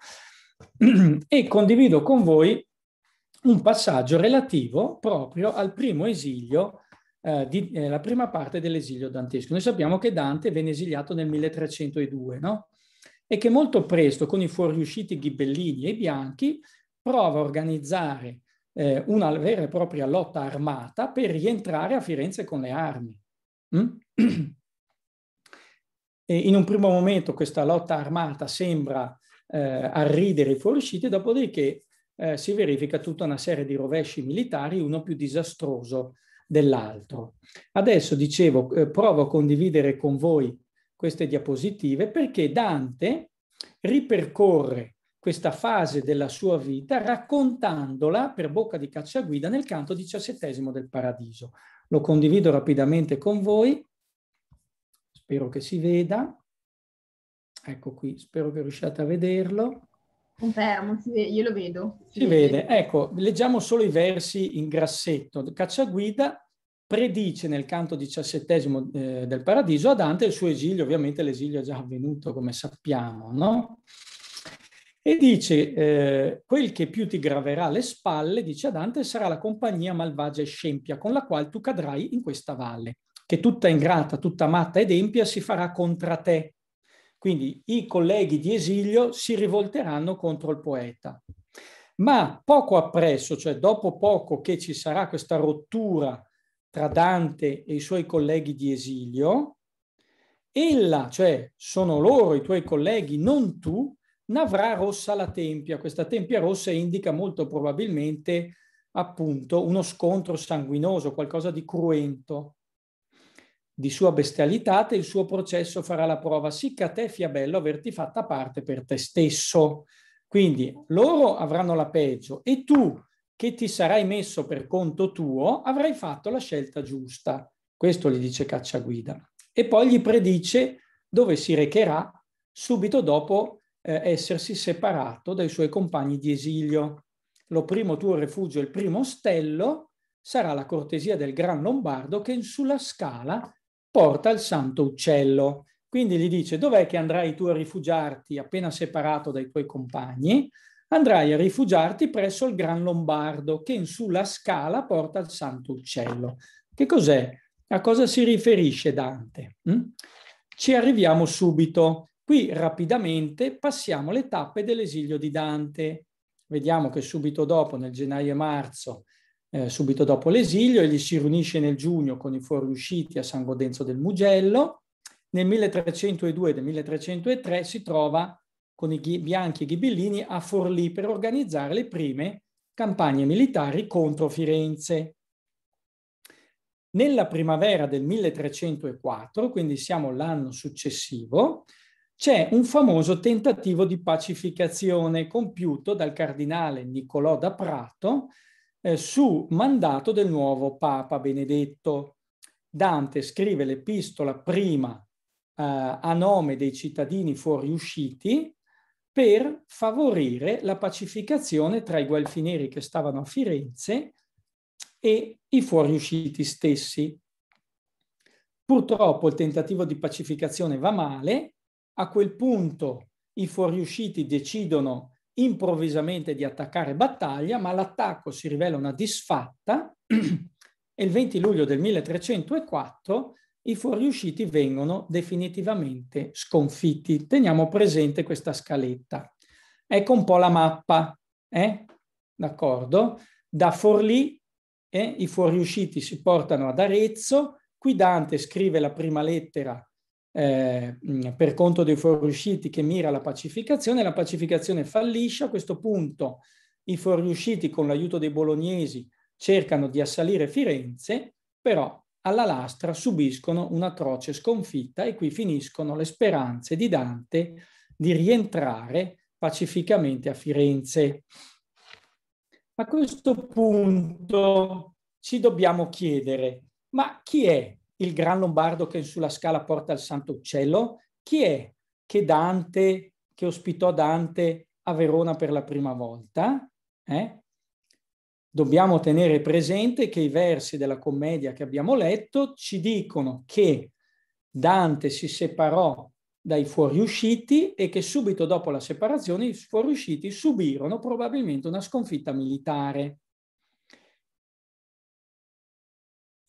Speaker 2: e condivido con voi un passaggio relativo proprio al primo esilio, eh, di, eh, la prima parte dell'esilio dantesco. Noi sappiamo che Dante venne esiliato nel 1302, no? E che molto presto, con i fuoriusciti ghibellini e bianchi, prova a organizzare eh, una vera e propria lotta armata per rientrare a Firenze con le armi. Mm? in un primo momento questa lotta armata sembra eh, arridere i fuoriusciti, dopodiché eh, si verifica tutta una serie di rovesci militari, uno più disastroso dell'altro. Adesso, dicevo, eh, provo a condividere con voi queste diapositive perché Dante ripercorre questa fase della sua vita raccontandola per bocca di Cacciaguida nel canto diciassettesimo del Paradiso. Lo condivido rapidamente con voi, spero che si veda. Ecco qui, spero che riusciate a vederlo.
Speaker 1: Confermo, io lo vedo.
Speaker 2: Si, si vede. vede. Ecco, leggiamo solo i versi in grassetto. Cacciaguida predice nel canto diciassettesimo eh, del Paradiso a Dante il suo esilio, ovviamente l'esilio è già avvenuto come sappiamo, no? E dice, eh, quel che più ti graverà alle spalle, dice a Dante, sarà la compagnia malvagia e scempia con la quale tu cadrai in questa valle, che tutta ingrata, tutta matta ed empia si farà contra te, quindi i colleghi di esilio si rivolteranno contro il poeta. Ma poco appresso, cioè dopo poco che ci sarà questa rottura tra Dante e i suoi colleghi di esilio, ella, cioè sono loro i tuoi colleghi, non tu, n'avrà rossa la tempia. Questa tempia rossa indica molto probabilmente appunto uno scontro sanguinoso, qualcosa di cruento di sua bestialitate, il suo processo farà la prova sicca a te, bello averti fatta parte per te stesso. Quindi loro avranno la peggio e tu, che ti sarai messo per conto tuo, avrai fatto la scelta giusta. Questo gli dice Cacciaguida. E poi gli predice dove si recherà subito dopo eh, essersi separato dai suoi compagni di esilio. Lo primo tuo refugio, il primo ostello, sarà la cortesia del gran Lombardo che sulla scala porta il santo uccello. Quindi gli dice, dov'è che andrai tu a rifugiarti appena separato dai tuoi compagni? Andrai a rifugiarti presso il Gran Lombardo, che in sulla scala porta il santo uccello. Che cos'è? A cosa si riferisce Dante? Mm? Ci arriviamo subito. Qui rapidamente passiamo le tappe dell'esilio di Dante. Vediamo che subito dopo, nel gennaio e marzo, eh, subito dopo l'esilio, egli si riunisce nel giugno con i fuoriusciti a San Godenzo del Mugello, nel 1302 e nel 1303 si trova con i bianchi e ghibellini a Forlì per organizzare le prime campagne militari contro Firenze. Nella primavera del 1304, quindi siamo l'anno successivo, c'è un famoso tentativo di pacificazione compiuto dal cardinale Niccolò da Prato eh, su mandato del nuovo Papa Benedetto. Dante scrive l'epistola prima eh, a nome dei cittadini fuoriusciti per favorire la pacificazione tra i guelfineri che stavano a Firenze e i fuoriusciti stessi. Purtroppo il tentativo di pacificazione va male, a quel punto i fuoriusciti decidono improvvisamente di attaccare battaglia, ma l'attacco si rivela una disfatta e il 20 luglio del 1304 i fuoriusciti vengono definitivamente sconfitti. Teniamo presente questa scaletta. Ecco un po' la mappa, eh? d'accordo? Da Forlì eh, i fuoriusciti si portano ad Arezzo, qui Dante scrive la prima lettera eh, per conto dei fuoriusciti che mira alla pacificazione, la pacificazione fallisce, a questo punto i fuoriusciti con l'aiuto dei bolognesi cercano di assalire Firenze, però alla lastra subiscono un'atroce sconfitta e qui finiscono le speranze di Dante di rientrare pacificamente a Firenze. A questo punto ci dobbiamo chiedere, ma chi è il gran lombardo che sulla scala porta il santo uccello? Chi è che Dante, che ospitò Dante a Verona per la prima volta? Eh? Dobbiamo tenere presente che i versi della commedia che abbiamo letto ci dicono che Dante si separò dai fuoriusciti e che subito dopo la separazione i fuoriusciti subirono probabilmente una sconfitta militare.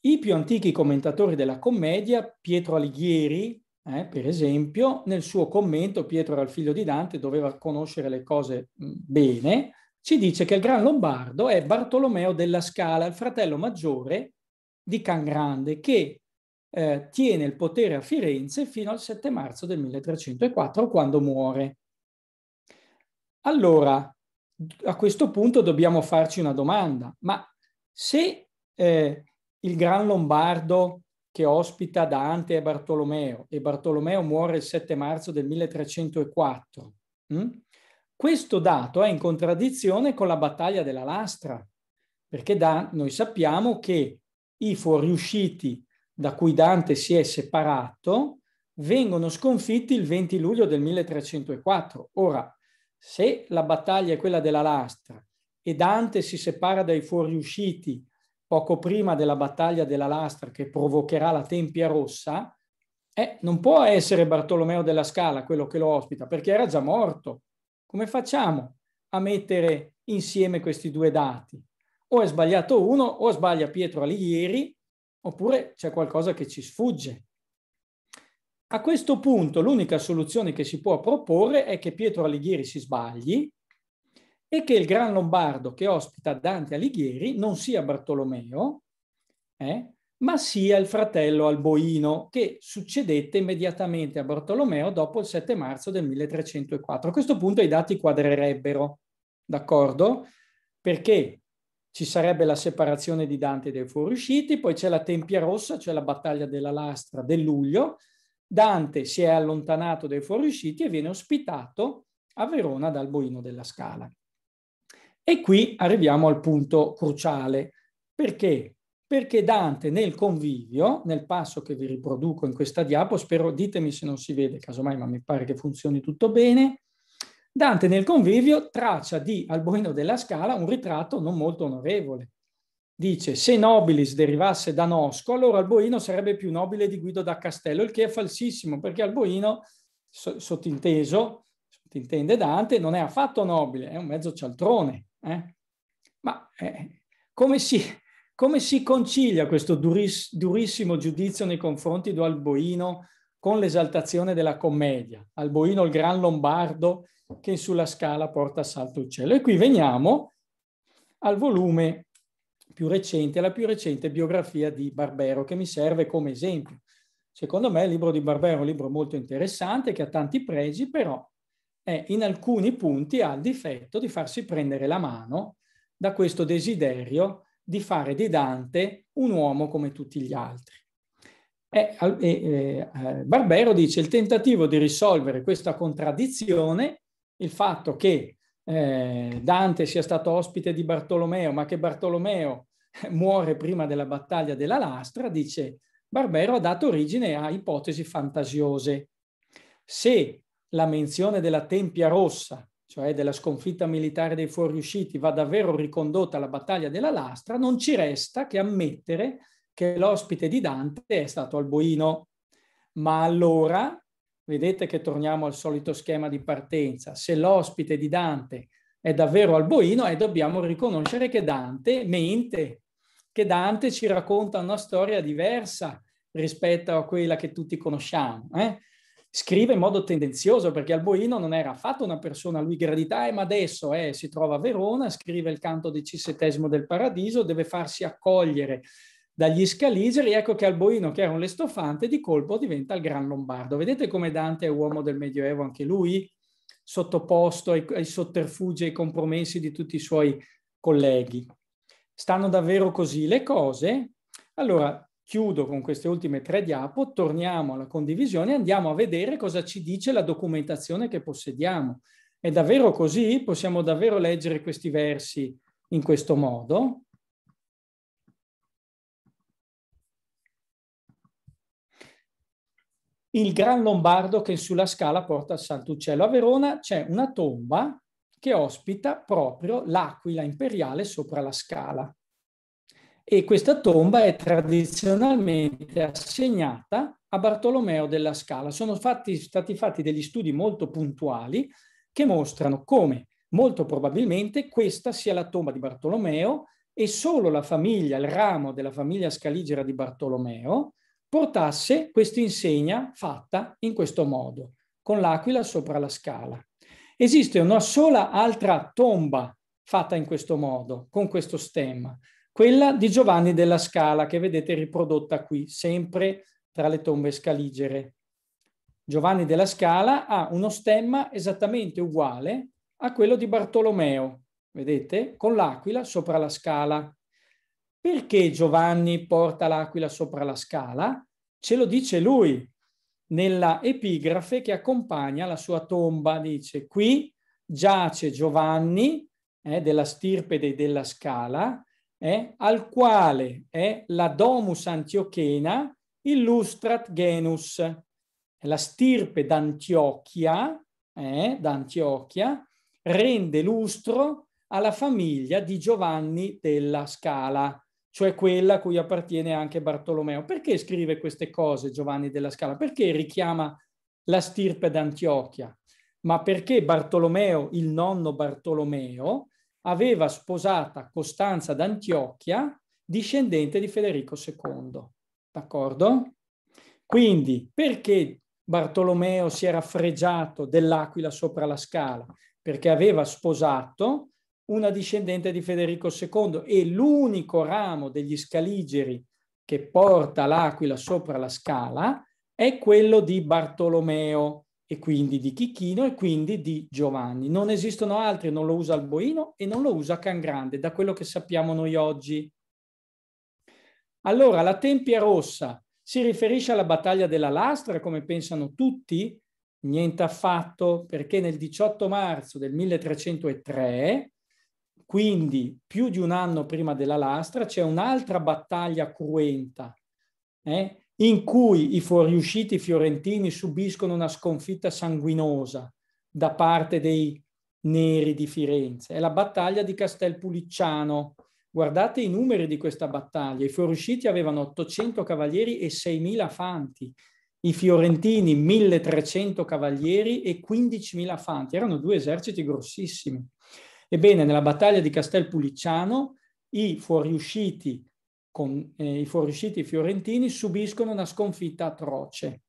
Speaker 2: I più antichi commentatori della commedia, Pietro Alighieri, eh, per esempio, nel suo commento, Pietro era il figlio di Dante, doveva conoscere le cose mm, bene, ci dice che il Gran Lombardo è Bartolomeo della Scala, il fratello maggiore di Can Grande, che eh, tiene il potere a Firenze fino al 7 marzo del 1304, quando muore. Allora, a questo punto dobbiamo farci una domanda, ma se eh, il Gran Lombardo che ospita Dante e Bartolomeo e Bartolomeo muore il 7 marzo del 1304. Mm? Hm? Questo dato è in contraddizione con la battaglia della Lastra, perché da, noi sappiamo che i fuoriusciti da cui Dante si è separato vengono sconfitti il 20 luglio del 1304. Ora, se la battaglia è quella della Lastra e Dante si separa dai fuoriusciti poco prima della battaglia della Lastra che provocherà la Tempia Rossa, eh, non può essere Bartolomeo della Scala quello che lo ospita, perché era già morto. Come facciamo a mettere insieme questi due dati? O è sbagliato uno, o sbaglia Pietro Alighieri, oppure c'è qualcosa che ci sfugge. A questo punto l'unica soluzione che si può proporre è che Pietro Alighieri si sbagli e che il Gran Lombardo che ospita Dante Alighieri non sia Bartolomeo, eh, ma sia il fratello Alboino, che succedette immediatamente a Bartolomeo dopo il 7 marzo del 1304. A questo punto i dati quadrerebbero, d'accordo? Perché ci sarebbe la separazione di Dante dai fuoriusciti, poi c'è la Tempia Rossa, cioè la battaglia della Lastra del luglio. Dante si è allontanato dai fuoriusciti e viene ospitato a Verona dal Boino della Scala. E qui arriviamo al punto cruciale. Perché? Perché Dante nel convivio, nel passo che vi riproduco in questa diapo, spero ditemi se non si vede, casomai, ma mi pare che funzioni tutto bene, Dante nel convivio traccia di Alboino della Scala un ritratto non molto onorevole. Dice, se Nobilis derivasse da Nosco, allora Alboino sarebbe più nobile di Guido da Castello, il che è falsissimo, perché Alboino, sottinteso, sottintende Dante, non è affatto nobile, è un mezzo cialtrone. Eh? Ma eh, come, si, come, si, concilia questo duris, durissimo giudizio nei confronti di Alboino con l'esaltazione della commedia? Alboino, il gran lombardo che sulla scala porta a salto uccello. E qui veniamo al volume più recente, la più recente biografia di Barbero, che mi serve come esempio. Secondo me il libro di Barbero è un libro molto interessante, che ha tanti pregi, però è in alcuni punti ha il difetto di farsi prendere la mano da questo desiderio di fare di Dante un uomo come tutti gli altri. E, e, e, Barbero dice il tentativo di risolvere questa contraddizione, il fatto che eh, Dante sia stato ospite di Bartolomeo, ma che Bartolomeo muore prima della battaglia della lastra, dice Barbero ha dato origine a ipotesi fantasiose. Se la menzione della Tempia Rossa, cioè della sconfitta militare dei fuoriusciti, va davvero ricondotta alla battaglia della Lastra, non ci resta che ammettere che l'ospite di Dante è stato Alboino. Ma allora, vedete che torniamo al solito schema di partenza, se l'ospite di Dante è davvero Alboino e eh, dobbiamo riconoscere che Dante mente, che Dante ci racconta una storia diversa rispetto a quella che tutti conosciamo. Eh? scrive in modo tendenzioso perché Alboino non era affatto una persona a lui gradita, eh, ma adesso eh, si trova a Verona, scrive il canto diciassettesimo del Paradiso, deve farsi accogliere dagli scaligeri, ecco che Alboino, che era un lestofante, di colpo diventa il gran lombardo. Vedete come Dante è uomo del Medioevo anche lui, sottoposto ai, ai sotterfugi e ai compromessi di tutti i suoi colleghi. Stanno davvero così le cose? Allora, chiudo con queste ultime tre diapo, torniamo alla condivisione e andiamo a vedere cosa ci dice la documentazione che possediamo. È davvero così? Possiamo davvero leggere questi versi in questo modo? Il Gran Lombardo che sulla scala porta al Sant'Uccello. A Verona c'è una tomba che ospita proprio l'aquila imperiale sopra la scala e questa tomba è tradizionalmente assegnata a Bartolomeo della Scala. Sono fatti, stati fatti degli studi molto puntuali che mostrano come molto probabilmente questa sia la tomba di Bartolomeo e solo la famiglia, il ramo della famiglia scaligera di Bartolomeo, portasse questa insegna fatta in questo modo, con l'aquila sopra la scala. Esiste una sola altra tomba fatta in questo modo, con questo stemma, quella di Giovanni della Scala, che vedete riprodotta qui, sempre tra le tombe scaligere. Giovanni della Scala ha uno stemma esattamente uguale a quello di Bartolomeo, vedete, con l'aquila sopra la scala. Perché Giovanni porta l'aquila sopra la scala? Ce lo dice lui nella epigrafe che accompagna la sua tomba. Dice, qui giace Giovanni eh, della stirpe della scala, eh, al quale eh, la Domus Antiochena illustrat genus, la stirpe d'Antiochia, eh, d'Antiochia rende lustro alla famiglia di Giovanni della Scala, cioè quella a cui appartiene anche Bartolomeo. Perché scrive queste cose Giovanni della Scala? Perché richiama la stirpe d'Antiochia? Ma perché Bartolomeo, il nonno Bartolomeo, aveva sposata Costanza d'Antiochia, discendente di Federico II. D'accordo? Quindi, perché Bartolomeo si era fregiato dell'Aquila sopra la Scala? Perché aveva sposato una discendente di Federico II e l'unico ramo degli scaligeri che porta l'Aquila sopra la Scala è quello di Bartolomeo, e quindi di Chicchino e quindi di Giovanni. Non esistono altri, non lo usa Alboino e non lo usa Cangrande, da quello che sappiamo noi oggi. Allora, la Tempia Rossa si riferisce alla battaglia della Lastra, come pensano tutti? Niente affatto, perché nel 18 marzo del 1303, quindi più di un anno prima della Lastra, c'è un'altra battaglia cruenta, eh? in cui i fuoriusciti fiorentini subiscono una sconfitta sanguinosa da parte dei neri di Firenze. È la battaglia di Castelpulicciano. Guardate i numeri di questa battaglia. I fuoriusciti avevano 800 cavalieri e 6.000 fanti, i fiorentini 1.300 cavalieri e 15.000 fanti. Erano due eserciti grossissimi. Ebbene, nella battaglia di Castelpulicciano i fuoriusciti con eh, i fuoriusciti fiorentini subiscono una sconfitta atroce.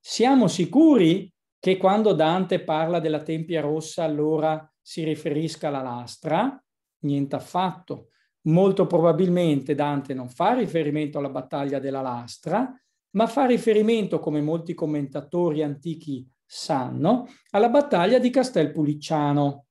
Speaker 2: Siamo sicuri che quando Dante parla della Tempia Rossa allora si riferisca alla lastra? Niente affatto. Molto probabilmente Dante non fa riferimento alla battaglia della lastra, ma fa riferimento, come molti commentatori antichi sanno, alla battaglia di Castel Pulicciano.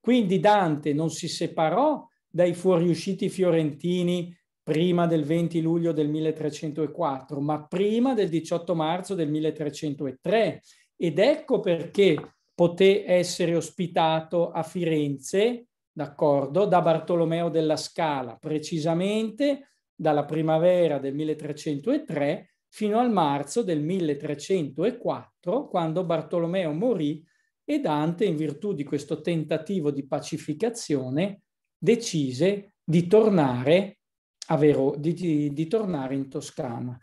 Speaker 2: Quindi Dante non si separò dai fuoriusciti fiorentini prima del 20 luglio del 1304, ma prima del 18 marzo del 1303. Ed ecco perché poté essere ospitato a Firenze, d'accordo, da Bartolomeo della Scala, precisamente dalla primavera del 1303 fino al marzo del 1304, quando Bartolomeo morì e Dante, in virtù di questo tentativo di pacificazione, decise di tornare a Vero, di, di, di tornare in Toscana.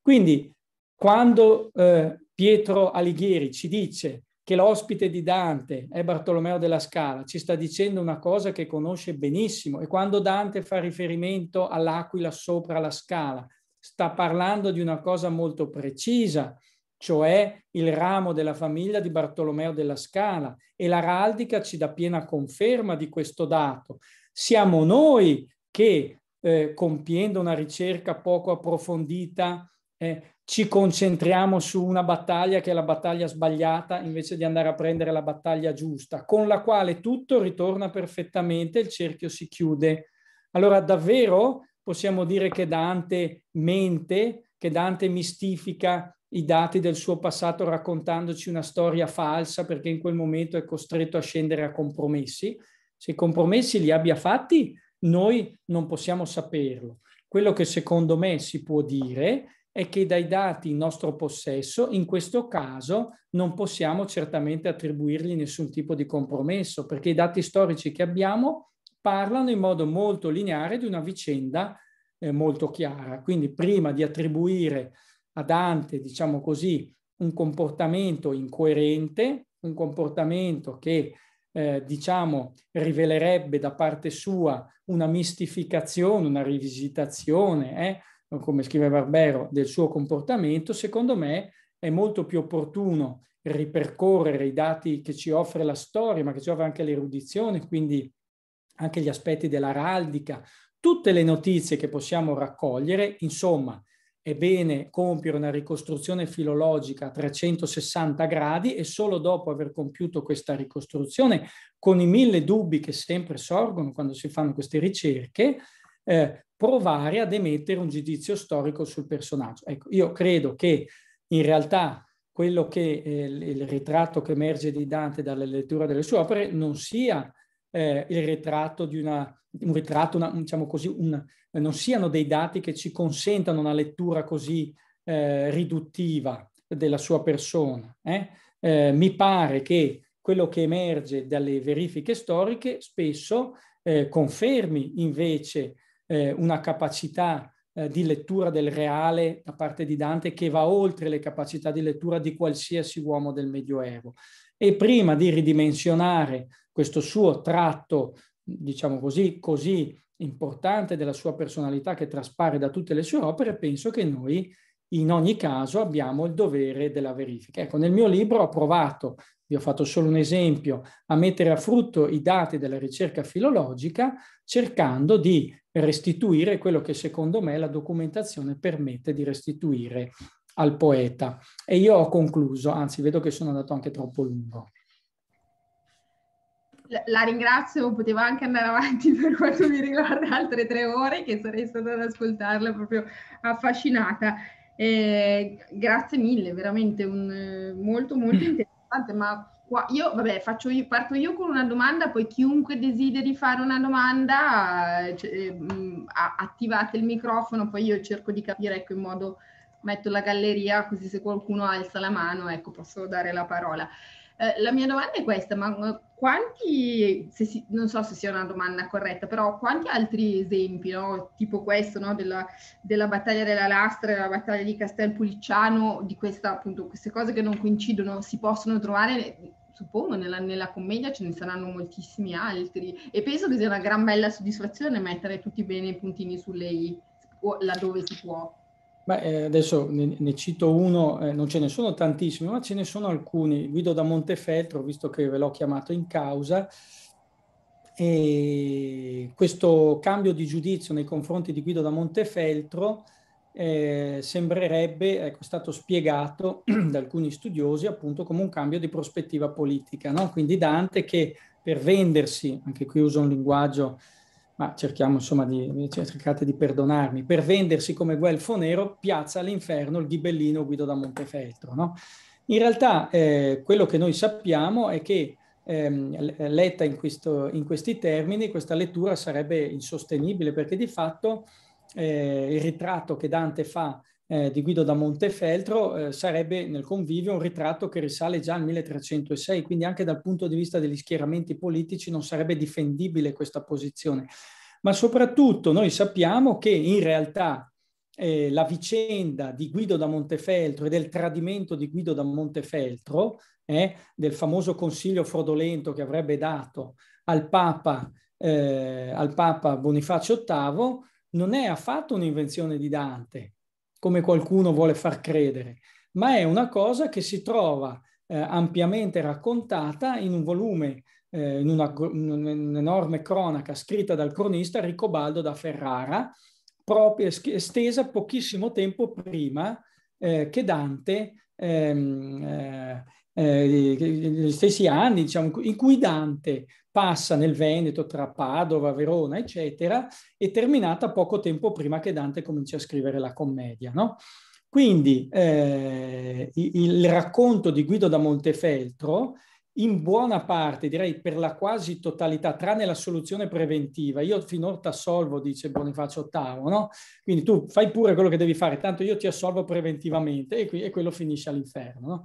Speaker 2: Quindi quando eh, Pietro Alighieri ci dice che l'ospite di Dante è Bartolomeo della Scala, ci sta dicendo una cosa che conosce benissimo e quando Dante fa riferimento all'aquila sopra la scala, sta parlando di una cosa molto precisa, cioè il ramo della famiglia di Bartolomeo della Scala e l'araldica ci dà piena conferma di questo dato. Siamo noi che eh, compiendo una ricerca poco approfondita, eh, ci concentriamo su una battaglia che è la battaglia sbagliata invece di andare a prendere la battaglia giusta, con la quale tutto ritorna perfettamente, il cerchio si chiude. Allora davvero possiamo dire che Dante mente, che Dante mistifica i dati del suo passato raccontandoci una storia falsa perché in quel momento è costretto a scendere a compromessi. Se i compromessi li abbia fatti, noi non possiamo saperlo. Quello che secondo me si può dire è che dai dati in nostro possesso, in questo caso, non possiamo certamente attribuirgli nessun tipo di compromesso, perché i dati storici che abbiamo parlano in modo molto lineare di una vicenda eh, molto chiara. Quindi prima di attribuire a Dante, diciamo così, un comportamento incoerente, un comportamento che eh, diciamo, rivelerebbe da parte sua una mistificazione, una rivisitazione, eh, come scrive Barbero, del suo comportamento, secondo me è molto più opportuno ripercorrere i dati che ci offre la storia, ma che ci offre anche l'erudizione, quindi anche gli aspetti dell'araldica, tutte le notizie che possiamo raccogliere, insomma, è bene compiere una ricostruzione filologica a 360 gradi e solo dopo aver compiuto questa ricostruzione, con i mille dubbi che sempre sorgono quando si fanno queste ricerche, eh, provare ad emettere un giudizio storico sul personaggio. Ecco, io credo che in realtà quello che eh, il ritratto che emerge di Dante dalla lettura delle sue opere non sia eh, il ritratto di una un ritratto, una, diciamo così, un, eh, non siano dei dati che ci consentano una lettura così eh, riduttiva della sua persona. Eh? Eh, mi pare che quello che emerge dalle verifiche storiche spesso eh, confermi invece eh, una capacità di lettura del reale da parte di Dante che va oltre le capacità di lettura di qualsiasi uomo del Medioevo. E prima di ridimensionare questo suo tratto diciamo così, così importante della sua personalità che traspare da tutte le sue opere, penso che noi in ogni caso abbiamo il dovere della verifica. Ecco, nel mio libro ho provato, vi ho fatto solo un esempio, a mettere a frutto i dati della ricerca filologica cercando di restituire quello che secondo me la documentazione permette di restituire al poeta. E io ho concluso, anzi vedo che sono andato anche troppo lungo
Speaker 1: la ringrazio, poteva anche andare avanti per quanto mi riguarda altre tre ore che sarei stata ad ascoltarla proprio affascinata. Eh, grazie mille, veramente un, eh, molto molto mm. interessante, ma qua, io vabbè, io, parto io con una domanda, poi chiunque desideri fare una domanda eh, eh mm, attivate il microfono, poi io cerco di capire ecco, in modo, metto la galleria così se qualcuno alza la mano, ecco, posso dare la parola. Eh, la mia domanda è questa, ma quanti, si, non so se sia una domanda corretta, però quanti altri esempi, no? tipo questo, no? della, della, battaglia della Lastra, della battaglia di Castelpulciano, di questa, appunto, queste cose che non coincidono, si possono trovare, suppongo, nella, nella, commedia ce ne saranno moltissimi altri. E penso che sia una gran bella soddisfazione mettere tutti bene i puntini sulle i, laddove si può.
Speaker 2: Beh, eh, adesso ne, ne cito uno, eh, non ce ne sono tantissimi, ma ce ne sono alcuni. Guido da Montefeltro, visto che ve l'ho chiamato in causa, e questo cambio di giudizio nei confronti di Guido da Montefeltro eh, sembrerebbe, ecco, è stato spiegato da alcuni studiosi appunto come un cambio di prospettiva politica, no? quindi Dante che per vendersi, anche qui uso un linguaggio ma cerchiamo insomma di, cioè, cercate di perdonarmi, per vendersi come guelfo nero piazza all'inferno il ghibellino Guido da Montefeltro. No? In realtà eh, quello che noi sappiamo è che ehm, letta in, questo, in, questi termini questa lettura sarebbe insostenibile perché di fatto eh, il ritratto che Dante fa eh, di Guido da Montefeltro eh, sarebbe nel convivio un ritratto che risale già al 1306, quindi anche dal punto di vista degli schieramenti politici non sarebbe difendibile questa posizione. Ma soprattutto noi sappiamo che in realtà eh, la vicenda di Guido da Montefeltro e del tradimento di Guido da Montefeltro, eh, del famoso consiglio fraudolento che avrebbe dato al Papa, eh, al Papa Bonifacio VIII, non è affatto un'invenzione di Dante, come qualcuno vuole far credere, ma è una cosa che si trova eh, ampiamente raccontata in un volume, eh, in una, un'enorme cronaca scritta dal cronista Riccobaldo da Ferrara, proprio estesa pochissimo tempo prima eh, che Dante ehm, eh, eh, gli stessi anni diciamo, in cui Dante passa nel Veneto tra Padova, Verona, eccetera, è terminata poco tempo prima che Dante cominci a scrivere la commedia. No? Quindi eh, il racconto di Guido da Montefeltro in buona parte, direi per la quasi totalità, tranne la soluzione preventiva, io finora ti assolvo, dice Bonifacio VIII, no? Quindi tu fai pure quello che devi fare, tanto io ti assolvo preventivamente e, qui, e quello finisce all'inferno, no?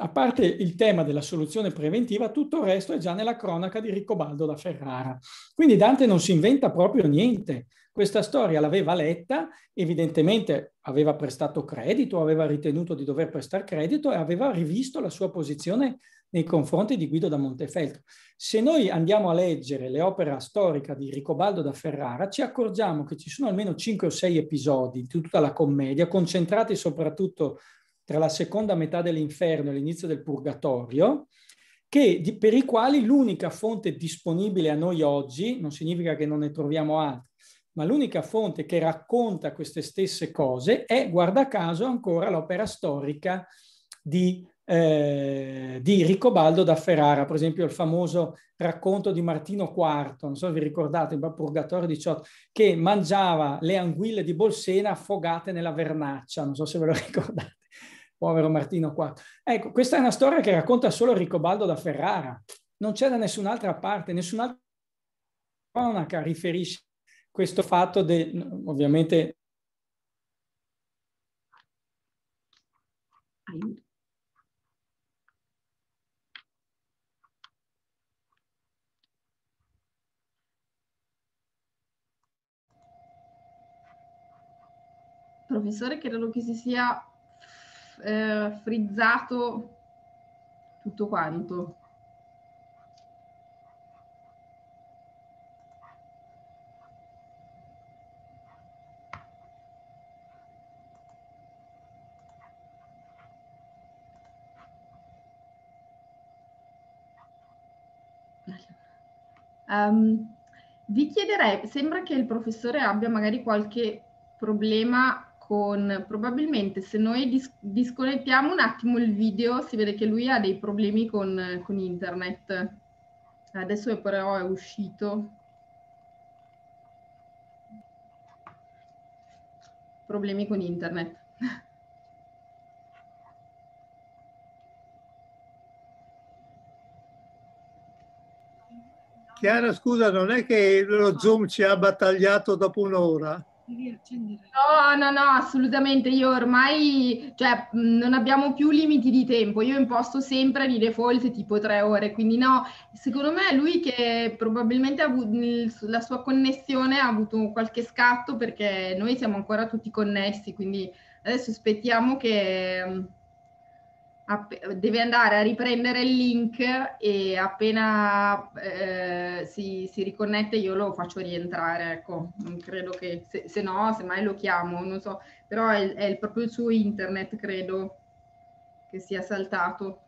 Speaker 2: A parte il tema della soluzione preventiva, tutto il resto è già nella cronaca di Riccobaldo da Ferrara. Quindi Dante non si inventa proprio niente. Questa storia l'aveva letta, evidentemente aveva prestato credito, aveva ritenuto di dover prestare credito e aveva rivisto la sua posizione nei confronti di Guido da Montefeltro. Se noi andiamo a leggere le opere storiche di Ricobaldo da Ferrara, ci accorgiamo che ci sono almeno 5 o 6 episodi di tutta la commedia, concentrati soprattutto tra la seconda metà dell'inferno e l'inizio del purgatorio, che, di, per i quali l'unica fonte disponibile a noi oggi, non significa che non ne troviamo altre, ma l'unica fonte che racconta queste stesse cose è, guarda caso, ancora l'opera storica di, eh, di Ricobaldo da Ferrara, per esempio il famoso racconto di Martino IV, non so se vi ricordate, in Purgatorio 18, che mangiava le anguille di Bolsena affogate nella vernaccia, non so se ve lo ricordate povero Martino qua. Ecco, questa è una storia che racconta solo Ricobaldo da Ferrara, non c'è da nessun'altra parte, nessun'altra cronaca riferisce questo fatto, de, ovviamente...
Speaker 1: Professore, credo che si sia eh, frizzato tutto quanto. Um, vi chiederei, sembra che il professore abbia magari qualche problema con probabilmente se noi dis- disconnettiamo un attimo il video si vede che lui ha dei problemi con, con internet. Adesso però è uscito. Problemi con internet.
Speaker 3: Chiara, scusa, non è che lo Zoom ci ha battagliato dopo un'ora?
Speaker 1: No, no, no, assolutamente. Io ormai, cioè, non abbiamo più limiti di tempo. Io imposto sempre di default tipo tre ore. Quindi no, secondo me è lui che probabilmente la sua connessione ha avuto qualche scatto perché noi siamo ancora tutti connessi. Quindi adesso aspettiamo che deve andare a riprendere il link e appena eh, si, si, riconnette io lo faccio rientrare, ecco, non credo che, se, se no, semmai lo chiamo, non so, però è, è proprio il suo internet, credo, che sia saltato.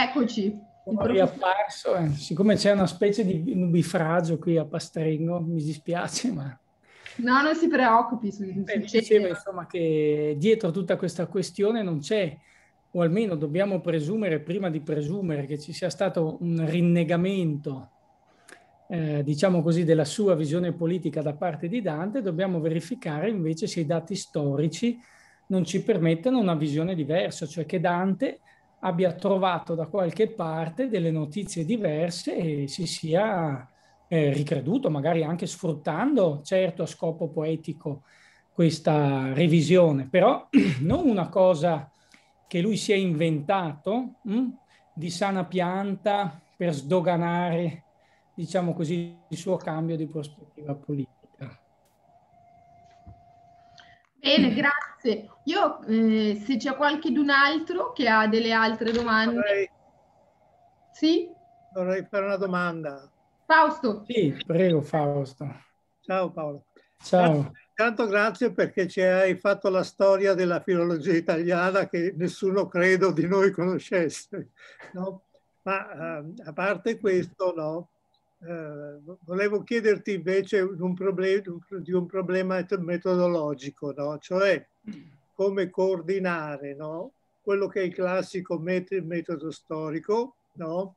Speaker 1: Eccoci. Sono
Speaker 4: riapparso,
Speaker 2: eh. siccome c'è una specie di nubifragio qui a Pastrengo, mi dispiace, ma...
Speaker 1: No, non si preoccupi. Su, Beh,
Speaker 2: diceva insomma che dietro tutta questa questione non c'è, o almeno dobbiamo presumere, prima di presumere, che ci sia stato un rinnegamento, eh, diciamo così, della sua visione politica da parte di Dante, dobbiamo verificare invece se i dati storici non ci permettono una visione diversa, cioè che Dante abbia trovato da qualche parte delle notizie diverse e si sia eh, ricreduto, magari anche sfruttando, certo a scopo poetico, questa revisione, però non una cosa che lui si è inventato mh, mm, di sana pianta per sdoganare, diciamo così, il suo cambio di prospettiva politica.
Speaker 1: Bene, grazie grazie. Io eh, se c'è qualchedun altro che ha delle altre domande. Vorrei, sì?
Speaker 3: Vorrei fare una domanda. Fausto. Sì, prego Fausto. Ciao Paolo. Ciao. Grazie, tanto grazie perché ci hai fatto la storia della filologia italiana che nessuno credo di noi conoscesse. No? Ma eh, a parte questo, no? Eh, volevo chiederti invece un di un problema metodologico, no? cioè come coordinare no? quello che è il classico met- metodo storico, no?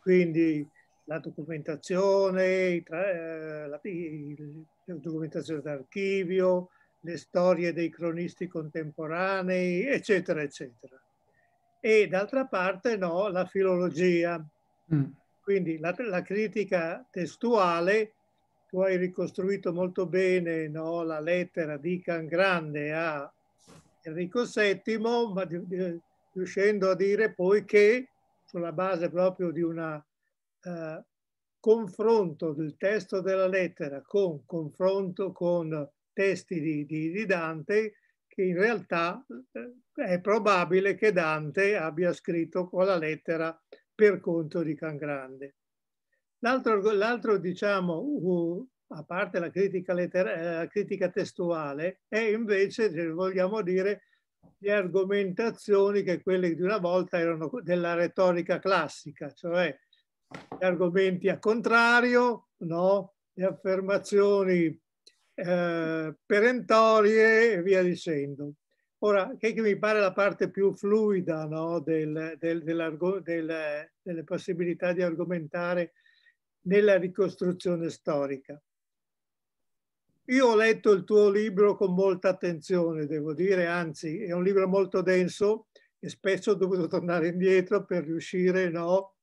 Speaker 3: quindi la documentazione, tra- eh, la, il, la documentazione d'archivio, le storie dei cronisti contemporanei, eccetera, eccetera. E d'altra parte no, la filologia, mm. quindi la, la critica testuale tu hai ricostruito molto bene no, la lettera di Can Grande a Enrico VII, ma di, di, riuscendo a dire poi che sulla base proprio di un eh, confronto del testo della lettera con confronto con testi di, di Dante, che in realtà eh, è probabile che Dante abbia scritto quella lettera per conto di Can Grande. L'altro, diciamo, uh, a parte la critica, eh, la critica testuale, è invece, vogliamo dire, le argomentazioni che quelle di una volta erano della retorica classica, cioè gli argomenti a contrario, no? le affermazioni eh, perentorie e via dicendo. Ora, che, mi pare la parte più fluida no? del, del, del, delle possibilità di argomentare nella ricostruzione storica. Io ho letto il tuo libro con molta attenzione, devo dire, anzi è un libro molto denso e spesso ho dovuto tornare indietro per riuscire no,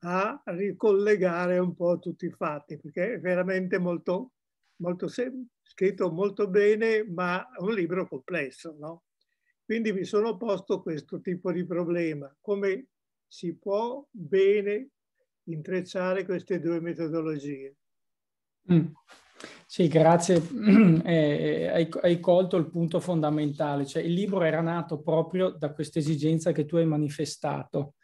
Speaker 3: a ricollegare un po' tutti i fatti, perché è veramente molto, molto scritto molto bene, ma è un libro complesso. No? Quindi mi sono posto questo tipo di problema, come si può bene intrecciare queste due metodologie.
Speaker 2: Mm. Sì, grazie. Eh, eh, hai, hai, colto il punto fondamentale, cioè il libro era nato proprio da questa esigenza che tu hai manifestato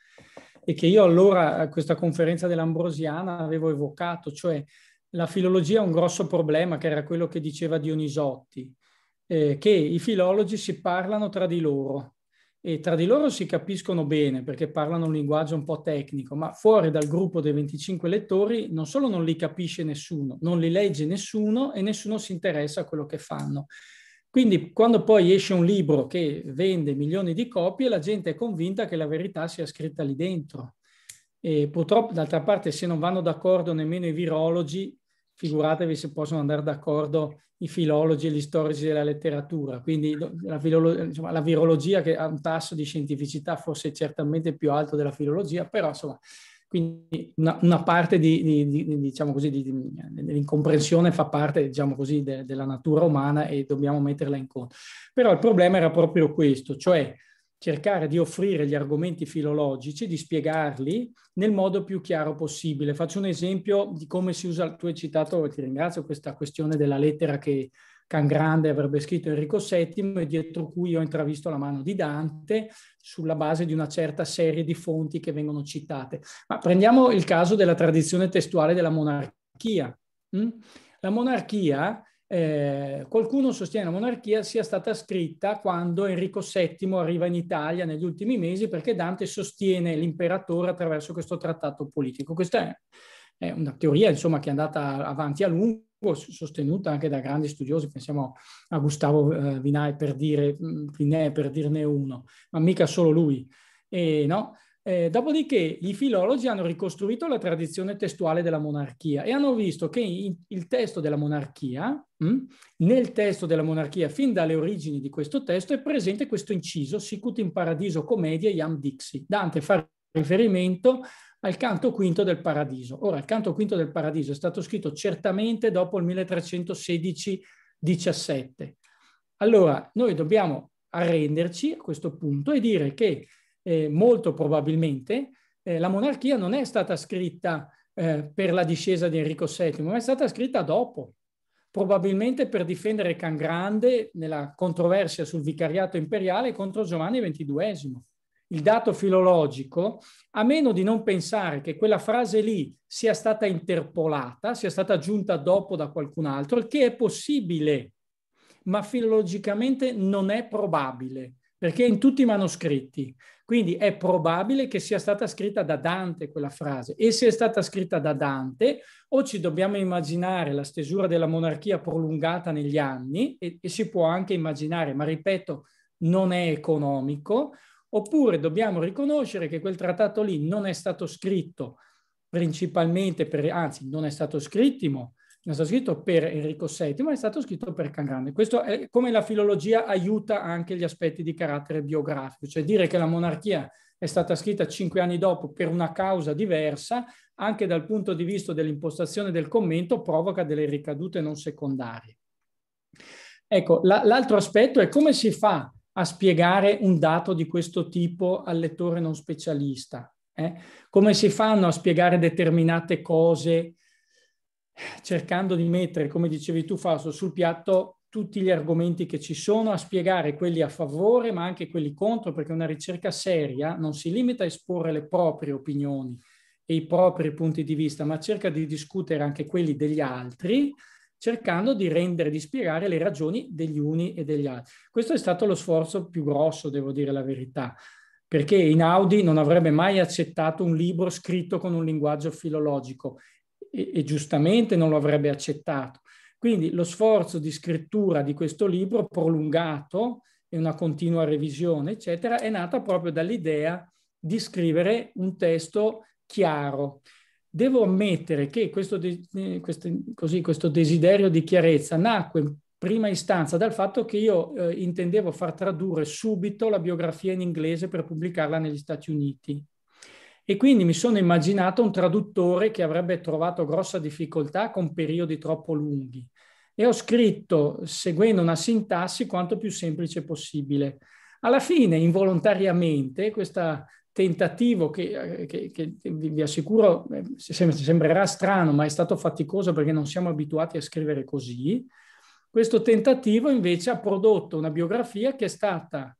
Speaker 2: e che io allora a questa conferenza dell'Ambrosiana avevo evocato, cioè la filologia ha un grosso problema che era quello che diceva Dionisotti, eh, che i filologi si parlano tra di loro, e tra di loro si capiscono bene perché parlano un linguaggio un po' tecnico, ma fuori dal gruppo dei 25 lettori non solo non li capisce nessuno, non li legge nessuno e nessuno si interessa a quello che fanno. Quindi quando poi esce un libro che vende milioni di copie, la gente è convinta che la verità sia scritta lì dentro. E purtroppo, d'altra parte, se non vanno d'accordo nemmeno i virologi, figuratevi se possono andare d'accordo i filologi e gli storici della letteratura. Quindi la, filolo- insomma, la, virologia che ha un tasso di scientificità forse certamente più alto della filologia, però insomma, quindi una, una parte di, di, di, diciamo così, dell'incomprensione fa parte diciamo così, de, della natura umana e dobbiamo metterla in conto. Però il problema era proprio questo, cioè cercare di offrire gli argomenti filologici, di spiegarli nel modo più chiaro possibile. Faccio un esempio di come si usa, tu hai citato, ti ringrazio, questa questione della lettera che Can Grande avrebbe scritto Enrico VII e dietro cui ho intravisto la mano di Dante sulla base di una certa serie di fonti che vengono citate. Ma prendiamo il caso della tradizione testuale della monarchia. Mm? La monarchia eh, qualcuno sostiene la monarchia sia stata scritta quando Enrico VII arriva in Italia negli ultimi mesi perché Dante sostiene l'imperatore attraverso questo trattato politico. Questa è, è una teoria insomma, che è andata avanti a lungo sostenuta anche da grandi studiosi, pensiamo a Gustavo eh, Vinay per dire, mm, Vinay per dirne uno, ma mica solo lui. E, no? Eh, dopodiché i filologi hanno ricostruito la tradizione testuale della monarchia e hanno visto che in, il testo della monarchia, mh, hm, nel testo della monarchia, fin dalle origini di questo testo, è presente questo inciso Sicut in paradiso commedia iam dixi. Dante fa riferimento al canto quinto del paradiso. Ora, il canto quinto del paradiso è stato scritto certamente dopo il 1316-17. Allora, noi dobbiamo arrenderci a questo punto e dire che eh, molto probabilmente eh, la monarchia non è stata scritta eh, per la discesa di Enrico VII, ma è stata scritta dopo, probabilmente per difendere Can Grande nella controversia sul vicariato imperiale contro Giovanni XXII. Il dato filologico, a meno di non pensare che quella frase lì sia stata interpolata, sia stata aggiunta dopo da qualcun altro, il che è possibile, ma filologicamente non è probabile perché è in tutti i manoscritti. Quindi è probabile che sia stata scritta da Dante quella frase. E se è stata scritta da Dante, o ci dobbiamo immaginare la stesura della monarchia prolungata negli anni, e, e si può anche immaginare, ma ripeto, non è economico, oppure dobbiamo riconoscere che quel trattato lì non è stato scritto principalmente per, anzi non è stato scrittimo non è stato scritto per Enrico VII, ma è stato scritto per Can Grande. Questo è come la filologia aiuta anche gli aspetti di carattere biografico, cioè dire che la monarchia è stata scritta cinque anni dopo per una causa diversa, anche dal punto di vista dell'impostazione del commento, provoca delle ricadute non secondarie. Ecco, l'altro aspetto è come si fa a spiegare un dato di questo tipo al lettore non specialista. Eh? Come si fanno a spiegare determinate cose cercando di mettere, come dicevi tu Fausto, sul piatto tutti gli argomenti che ci sono, a spiegare quelli a favore ma anche quelli contro, perché una ricerca seria non si limita a esporre le proprie opinioni e i propri punti di vista, ma cerca di discutere anche quelli degli altri, cercando di rendere, di spiegare le ragioni degli uni e degli altri. Questo è stato lo sforzo più grosso, devo dire la verità, perché Inaudi non avrebbe mai accettato un libro scritto con un linguaggio filologico e, e giustamente non lo avrebbe accettato. Quindi lo sforzo di scrittura di questo libro prolungato e una continua revisione, eccetera, è nata proprio dall'idea di scrivere un testo chiaro. Devo ammettere che questo, eh, questo, così, questo desiderio di chiarezza nacque in prima istanza dal fatto che io eh, intendevo far tradurre subito la biografia in inglese per pubblicarla negli Stati Uniti. E quindi mi sono immaginato un traduttore che avrebbe trovato grossa difficoltà con periodi troppo lunghi. E ho scritto, seguendo una sintassi quanto più semplice possibile. Alla fine, involontariamente, questo tentativo che, eh, che, che, vi assicuro eh, sembrerà strano, ma è stato faticoso perché non siamo abituati a scrivere così, questo tentativo invece ha prodotto una biografia che è stata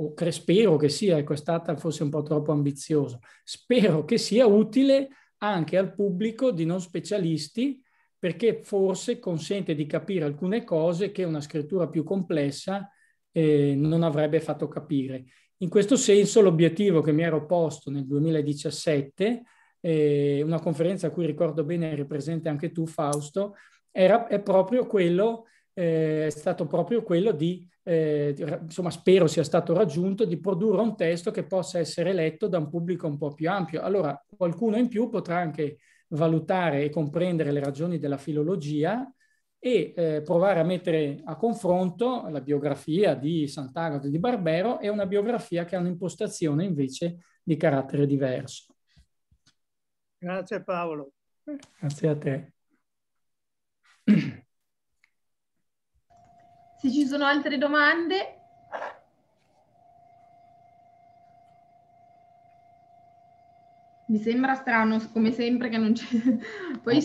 Speaker 2: o cre- spero che sia, ecco è stata forse un po' troppo ambiziosa, spero che sia utile anche al pubblico di non specialisti perché forse consente di capire alcune cose che una scrittura più complessa eh, non avrebbe fatto capire. In questo senso l'obiettivo che mi ero posto nel 2017, eh, una conferenza a cui ricordo bene eri presente anche tu Fausto, era, è proprio quello, eh, è stato proprio quello di eh, insomma spero sia stato raggiunto, di produrre un testo che possa essere letto da un pubblico un po' più ampio. Allora qualcuno in più potrà anche valutare e comprendere le ragioni della filologia e eh, provare a mettere a confronto la biografia di Sant'Agata di Barbero e una biografia che ha un'impostazione invece di carattere diverso.
Speaker 3: Grazie Paolo.
Speaker 2: Grazie a te.
Speaker 1: Se ci sono altre domande... Mi sembra strano, come sempre, che non c'è... Poi...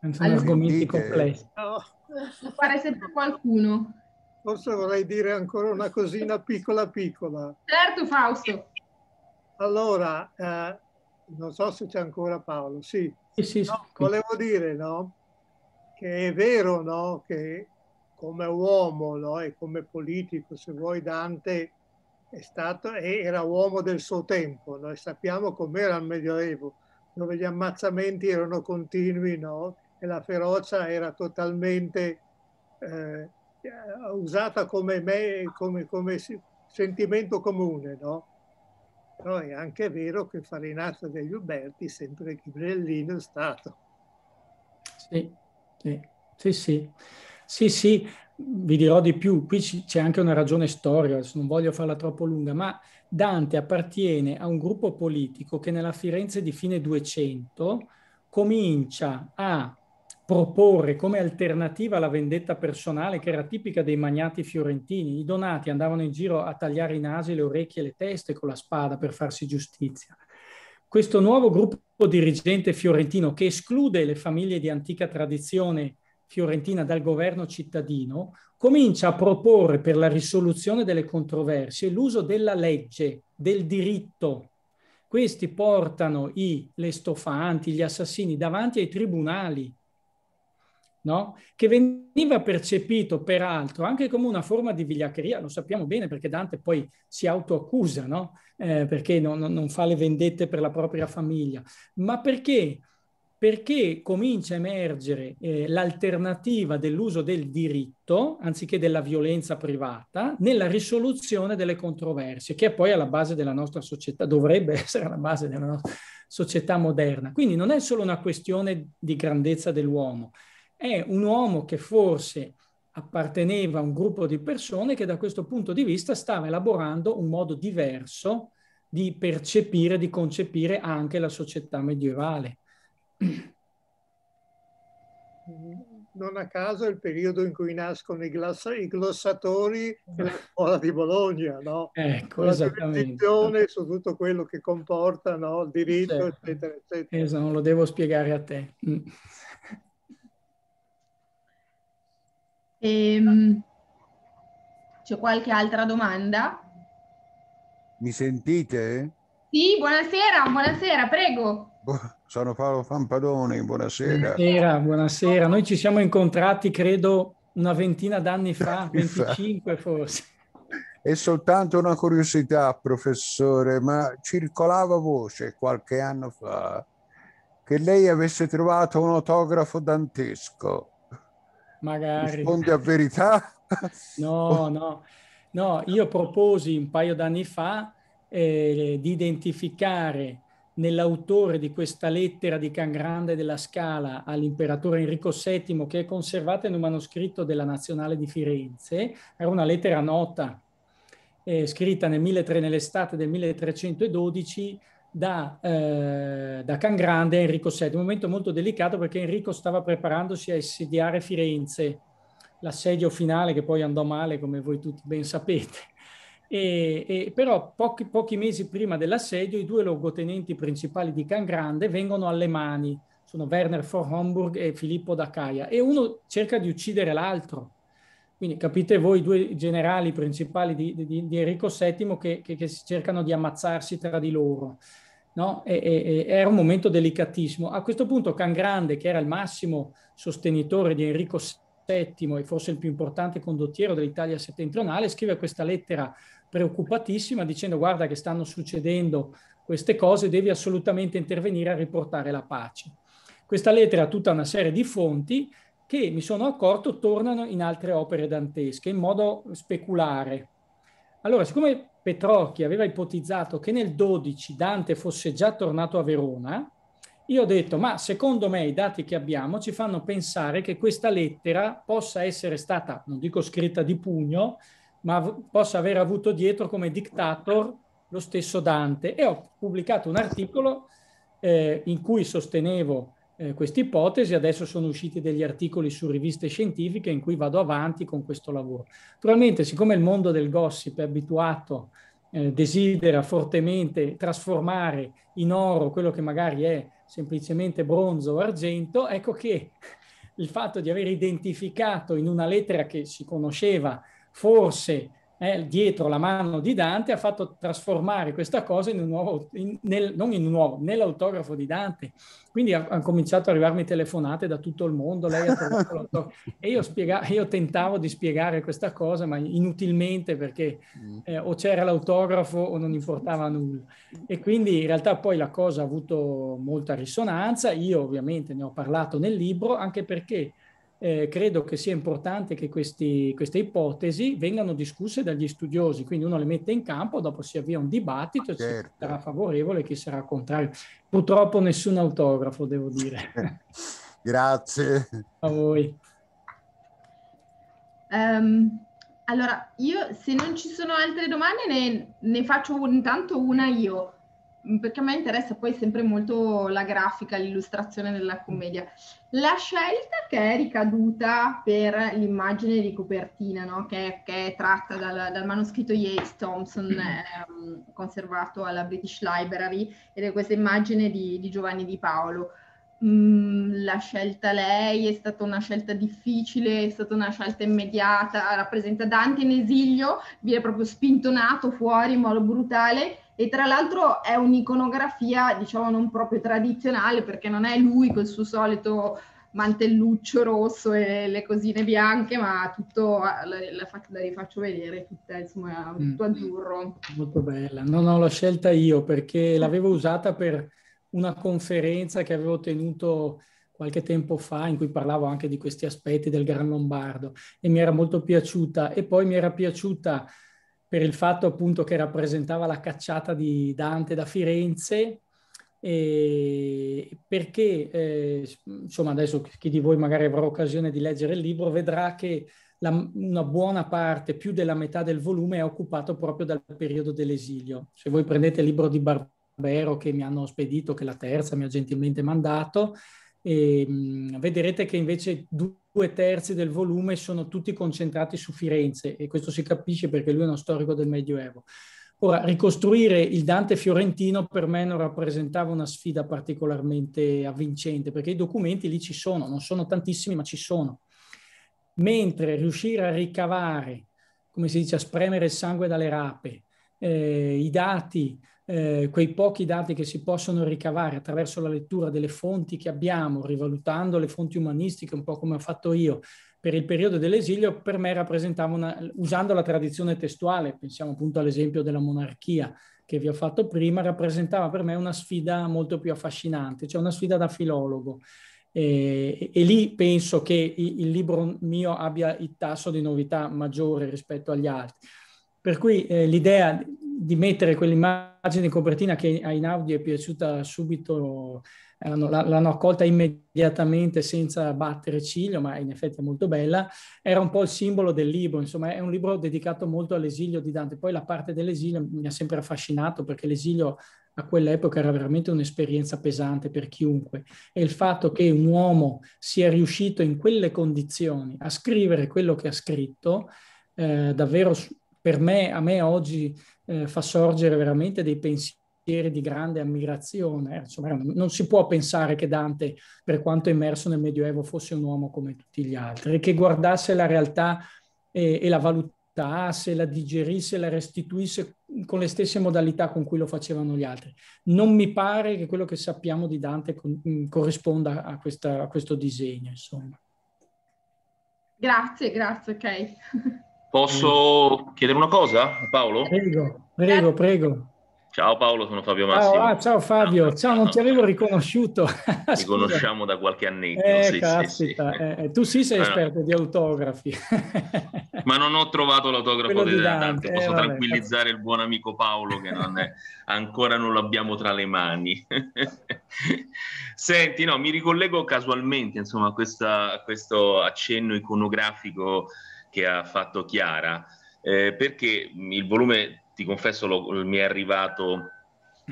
Speaker 2: Non sono argomenti complessi.
Speaker 1: No. Fare sempre qualcuno.
Speaker 3: Forse vorrei dire ancora una cosina piccola piccola. Certo, Fausto. Allora, eh, non so se c'è ancora Paolo. Sì, sì, sì, no, sì. volevo dire no, che è vero no, che come uomo no? e come politico, se vuoi Dante stato, era uomo del suo tempo, noi sappiamo com'era il Medioevo, dove gli ammazzamenti erano continui no? e la ferocia era totalmente eh, usata come, me, come, come sentimento comune. No? Però è anche vero che Farinata degli Uberti, sempre Ghibrellino, è stato.
Speaker 2: Sì, sì, sì. sì. Sì, sì, vi dirò di più, qui c'è anche una ragione storica, non voglio farla troppo lunga, ma Dante appartiene a un gruppo politico che nella Firenze di fine 200 comincia a proporre come alternativa alla vendetta personale che era tipica dei magnati fiorentini. I donati andavano in giro a tagliare i nasi, le orecchie e le teste con la spada per farsi giustizia. Questo nuovo gruppo dirigente fiorentino che esclude le famiglie di antica tradizione fiorentina dal governo cittadino, comincia a proporre per la risoluzione delle controversie l'uso della legge, del diritto. Questi portano i, le stofanti, gli assassini davanti ai tribunali, no? che veniva percepito peraltro anche come una forma di vigliaccheria, lo sappiamo bene perché Dante poi si autoaccusa, no? eh, perché non, non fa le vendette per la propria famiglia, ma perché perché comincia a emergere eh, l'alternativa dell'uso del diritto, anziché della violenza privata, nella risoluzione delle controversie, che è poi alla base della nostra società, dovrebbe essere alla base della nostra società moderna. Quindi non è solo una questione di grandezza dell'uomo, è un uomo che forse apparteneva a un gruppo di persone che da questo punto di vista stava elaborando un modo diverso di percepire, di concepire anche la società medievale.
Speaker 3: Non a caso è il periodo in cui nascono i, i glossatori della scuola di Bologna, no?
Speaker 2: Ecco, la esattamente.
Speaker 3: su tutto quello che comporta, no? Il diritto, certo. eccetera, eccetera.
Speaker 2: Esatto, non lo devo spiegare a te. Mm.
Speaker 1: Ehm, c'è qualche altra domanda?
Speaker 5: Mi
Speaker 2: sentite?
Speaker 1: Sì, buonasera, buonasera, prego.
Speaker 2: Bu sono Paolo Fampadoni, buonasera. buonasera. Buonasera, Noi ci siamo incontrati, credo, una ventina d'anni fa, 25 esatto. forse.
Speaker 3: E soltanto una curiosità, professore, ma circolava voce qualche anno fa che lei avesse trovato un autografo dantesco.
Speaker 2: Magari. Risponde a verità? No, no. No, io proposi un paio d'anni fa eh, di identificare nell'autore di questa lettera di Can Grande della Scala all'imperatore Enrico VII, che è conservata in un manoscritto della Nazionale di Firenze, era una lettera nota eh, scritta nel nell'estate del 1312 da, eh, da Can Grande a Enrico VII, un momento molto delicato perché Enrico stava preparandosi a insediare Firenze, l'assedio finale che poi andò male come voi tutti ben sapete e, e però pochi, pochi, mesi prima dell'assedio i due logotenenti principali di Can Grande vengono alle mani, sono Werner von Homburg e Filippo d'Acaia, e uno cerca di uccidere l'altro. Quindi capite voi i due generali principali di, di, di Enrico VII che, che, che, cercano di ammazzarsi tra di loro. No? E, e, era un momento delicatissimo. A questo punto Can Grande, che era il massimo sostenitore di Enrico VII e forse il più importante condottiero dell'Italia settentrionale, scrive questa lettera preoccupatissima dicendo guarda che stanno succedendo queste cose, devi assolutamente intervenire a riportare la pace. Questa lettera ha tutta una serie di fonti che mi sono accorto tornano in altre opere dantesche in modo speculare. Allora, siccome Petrocchi aveva ipotizzato che nel 12 Dante fosse già tornato a Verona, io ho detto, ma secondo me i dati che abbiamo ci fanno pensare che questa lettera possa essere stata, non dico scritta di pugno, ma possa aver avuto dietro come dictator lo stesso Dante. E ho pubblicato un articolo eh, in cui sostenevo eh, questa ipotesi, adesso sono usciti degli articoli su riviste scientifiche in cui vado avanti con questo lavoro. Naturalmente, siccome il mondo del gossip è abituato, eh, desidera fortemente trasformare in oro quello che magari è semplicemente bronzo o argento, ecco che il fatto di aver identificato in una lettera che si conosceva forse eh, dietro la mano di Dante, ha fatto trasformare questa cosa in un nuovo, in, nel, non in un nuovo, nell'autografo di Dante. Quindi hanno cominciato ad arrivarmi telefonate da tutto il mondo, lei ha trovato l'autografo. E io, spiega, io, tentavo di spiegare questa cosa, ma inutilmente perché mm. eh, o c'era l'autografo o non importava nulla. E quindi in realtà poi la cosa ha avuto molta risonanza, io ovviamente ne ho parlato nel libro, anche perché eh, credo che sia importante che questi, queste ipotesi vengano discusse dagli studiosi, quindi uno le mette in campo, dopo si avvia un dibattito, certo. chi sarà favorevole, e chi sarà contrario. Purtroppo nessun autografo, devo dire.
Speaker 4: Grazie. A voi.
Speaker 1: Um, allora, io se non ci sono altre domande ne, ne faccio intanto una io. Mm, perché a me interessa poi sempre molto la grafica, l'illustrazione della commedia. La scelta che è ricaduta per l'immagine di copertina, no? che, che, è tratta dal, dal manoscritto Yates Thompson, mm. ehm, conservato alla British Library, ed è questa immagine di, di Giovanni Di Paolo. Mm, la scelta lei è stata una scelta difficile, è stata una scelta immediata, rappresenta Dante in esilio, viene proprio spintonato fuori in modo brutale e tra l'altro è un'iconografia diciamo non proprio tradizionale perché non è lui col suo solito mantelluccio rosso e le cosine bianche, ma tutto ah, la, la, la rifaccio vedere, tutta, insomma, mm. tutto azzurro.
Speaker 2: Molto bella. No, no, l'ho scelta io perché l'avevo usata per una conferenza che avevo tenuto qualche tempo fa in cui parlavo anche di questi aspetti del Gran Lombardo e mi era molto piaciuta e poi mi era piaciuta per il fatto appunto che rappresentava la cacciata di Dante da Firenze perché eh, insomma adesso chi di voi magari avrà occasione di leggere il libro vedrà che la, una buona parte, più della metà del volume è occupato proprio dal periodo dell'esilio. Se voi prendete il libro di Barbero che mi hanno spedito, che la terza mi ha gentilmente mandato, e, ehm, vedrete che invece due terzi del volume sono tutti concentrati su Firenze e questo si capisce perché lui è uno storico del Medioevo. Ora, ricostruire il Dante fiorentino per me non rappresentava una sfida particolarmente avvincente, perché i documenti lì ci sono, non sono tantissimi, ma ci sono. Mentre riuscire a ricavare, come si dice, a spremere il sangue dalle rape, eh, i dati eh, quei pochi dati che si possono ricavare attraverso la lettura delle fonti che abbiamo, rivalutando le fonti umanistiche, un po' come ho fatto io per il periodo dell'esilio, per me rappresentava una, usando la tradizione testuale, pensiamo appunto all'esempio della monarchia che vi ho fatto prima, rappresentava per me una sfida molto più affascinante, cioè una sfida da filologo. E, e, lì penso che il libro mio abbia il tasso di novità maggiore rispetto agli altri. Per cui eh, l'idea di mettere quell'immagine in copertina che a audio è piaciuta subito, l'hanno accolta immediatamente senza battere ciglio, ma in effetti è molto bella, era un po' il simbolo del libro, insomma è un libro dedicato molto all'esilio di Dante. Poi la parte dell'esilio mi ha sempre affascinato perché l'esilio a quell'epoca era veramente un'esperienza pesante per chiunque e il fatto che un uomo sia riuscito in quelle condizioni a scrivere quello che ha scritto eh, davvero per me, a me oggi eh, fa sorgere veramente dei pensieri di grande ammirazione. Insomma, non si può pensare che Dante, per quanto immerso nel Medioevo, fosse un uomo come tutti gli altri, che guardasse la realtà e, e la valutasse, la digerisse, la restituisse con le stesse modalità con cui lo facevano gli altri. Non mi pare che quello che sappiamo di Dante con, mm, corrisponda a, questa, a questo disegno, insomma.
Speaker 1: Grazie, grazie, ok.
Speaker 4: Posso mm. chiedere una cosa Paolo? Prego,
Speaker 1: prego, prego.
Speaker 4: Ciao Paolo, sono Fabio Massimo. Ciao, ah,
Speaker 2: ciao Fabio, no, ciao, non ti avevo riconosciuto.
Speaker 4: Ti conosciamo da qualche annetto. Eh, sì,
Speaker 2: caspita, sì, sì. Eh, tu sì sei esperto di autografi.
Speaker 4: Ma non ho trovato l'autografo di Dante, posso eh, vabbè, tranquillizzare vabbè. il buon amico Paolo che non è, ancora non l'abbiamo tra le mani. Senti, no, mi ricollego casualmente insomma, a, questa, a questo accenno iconografico che ha fatto Chiara, eh, perché il volume, ti confesso, lo, mi è arrivato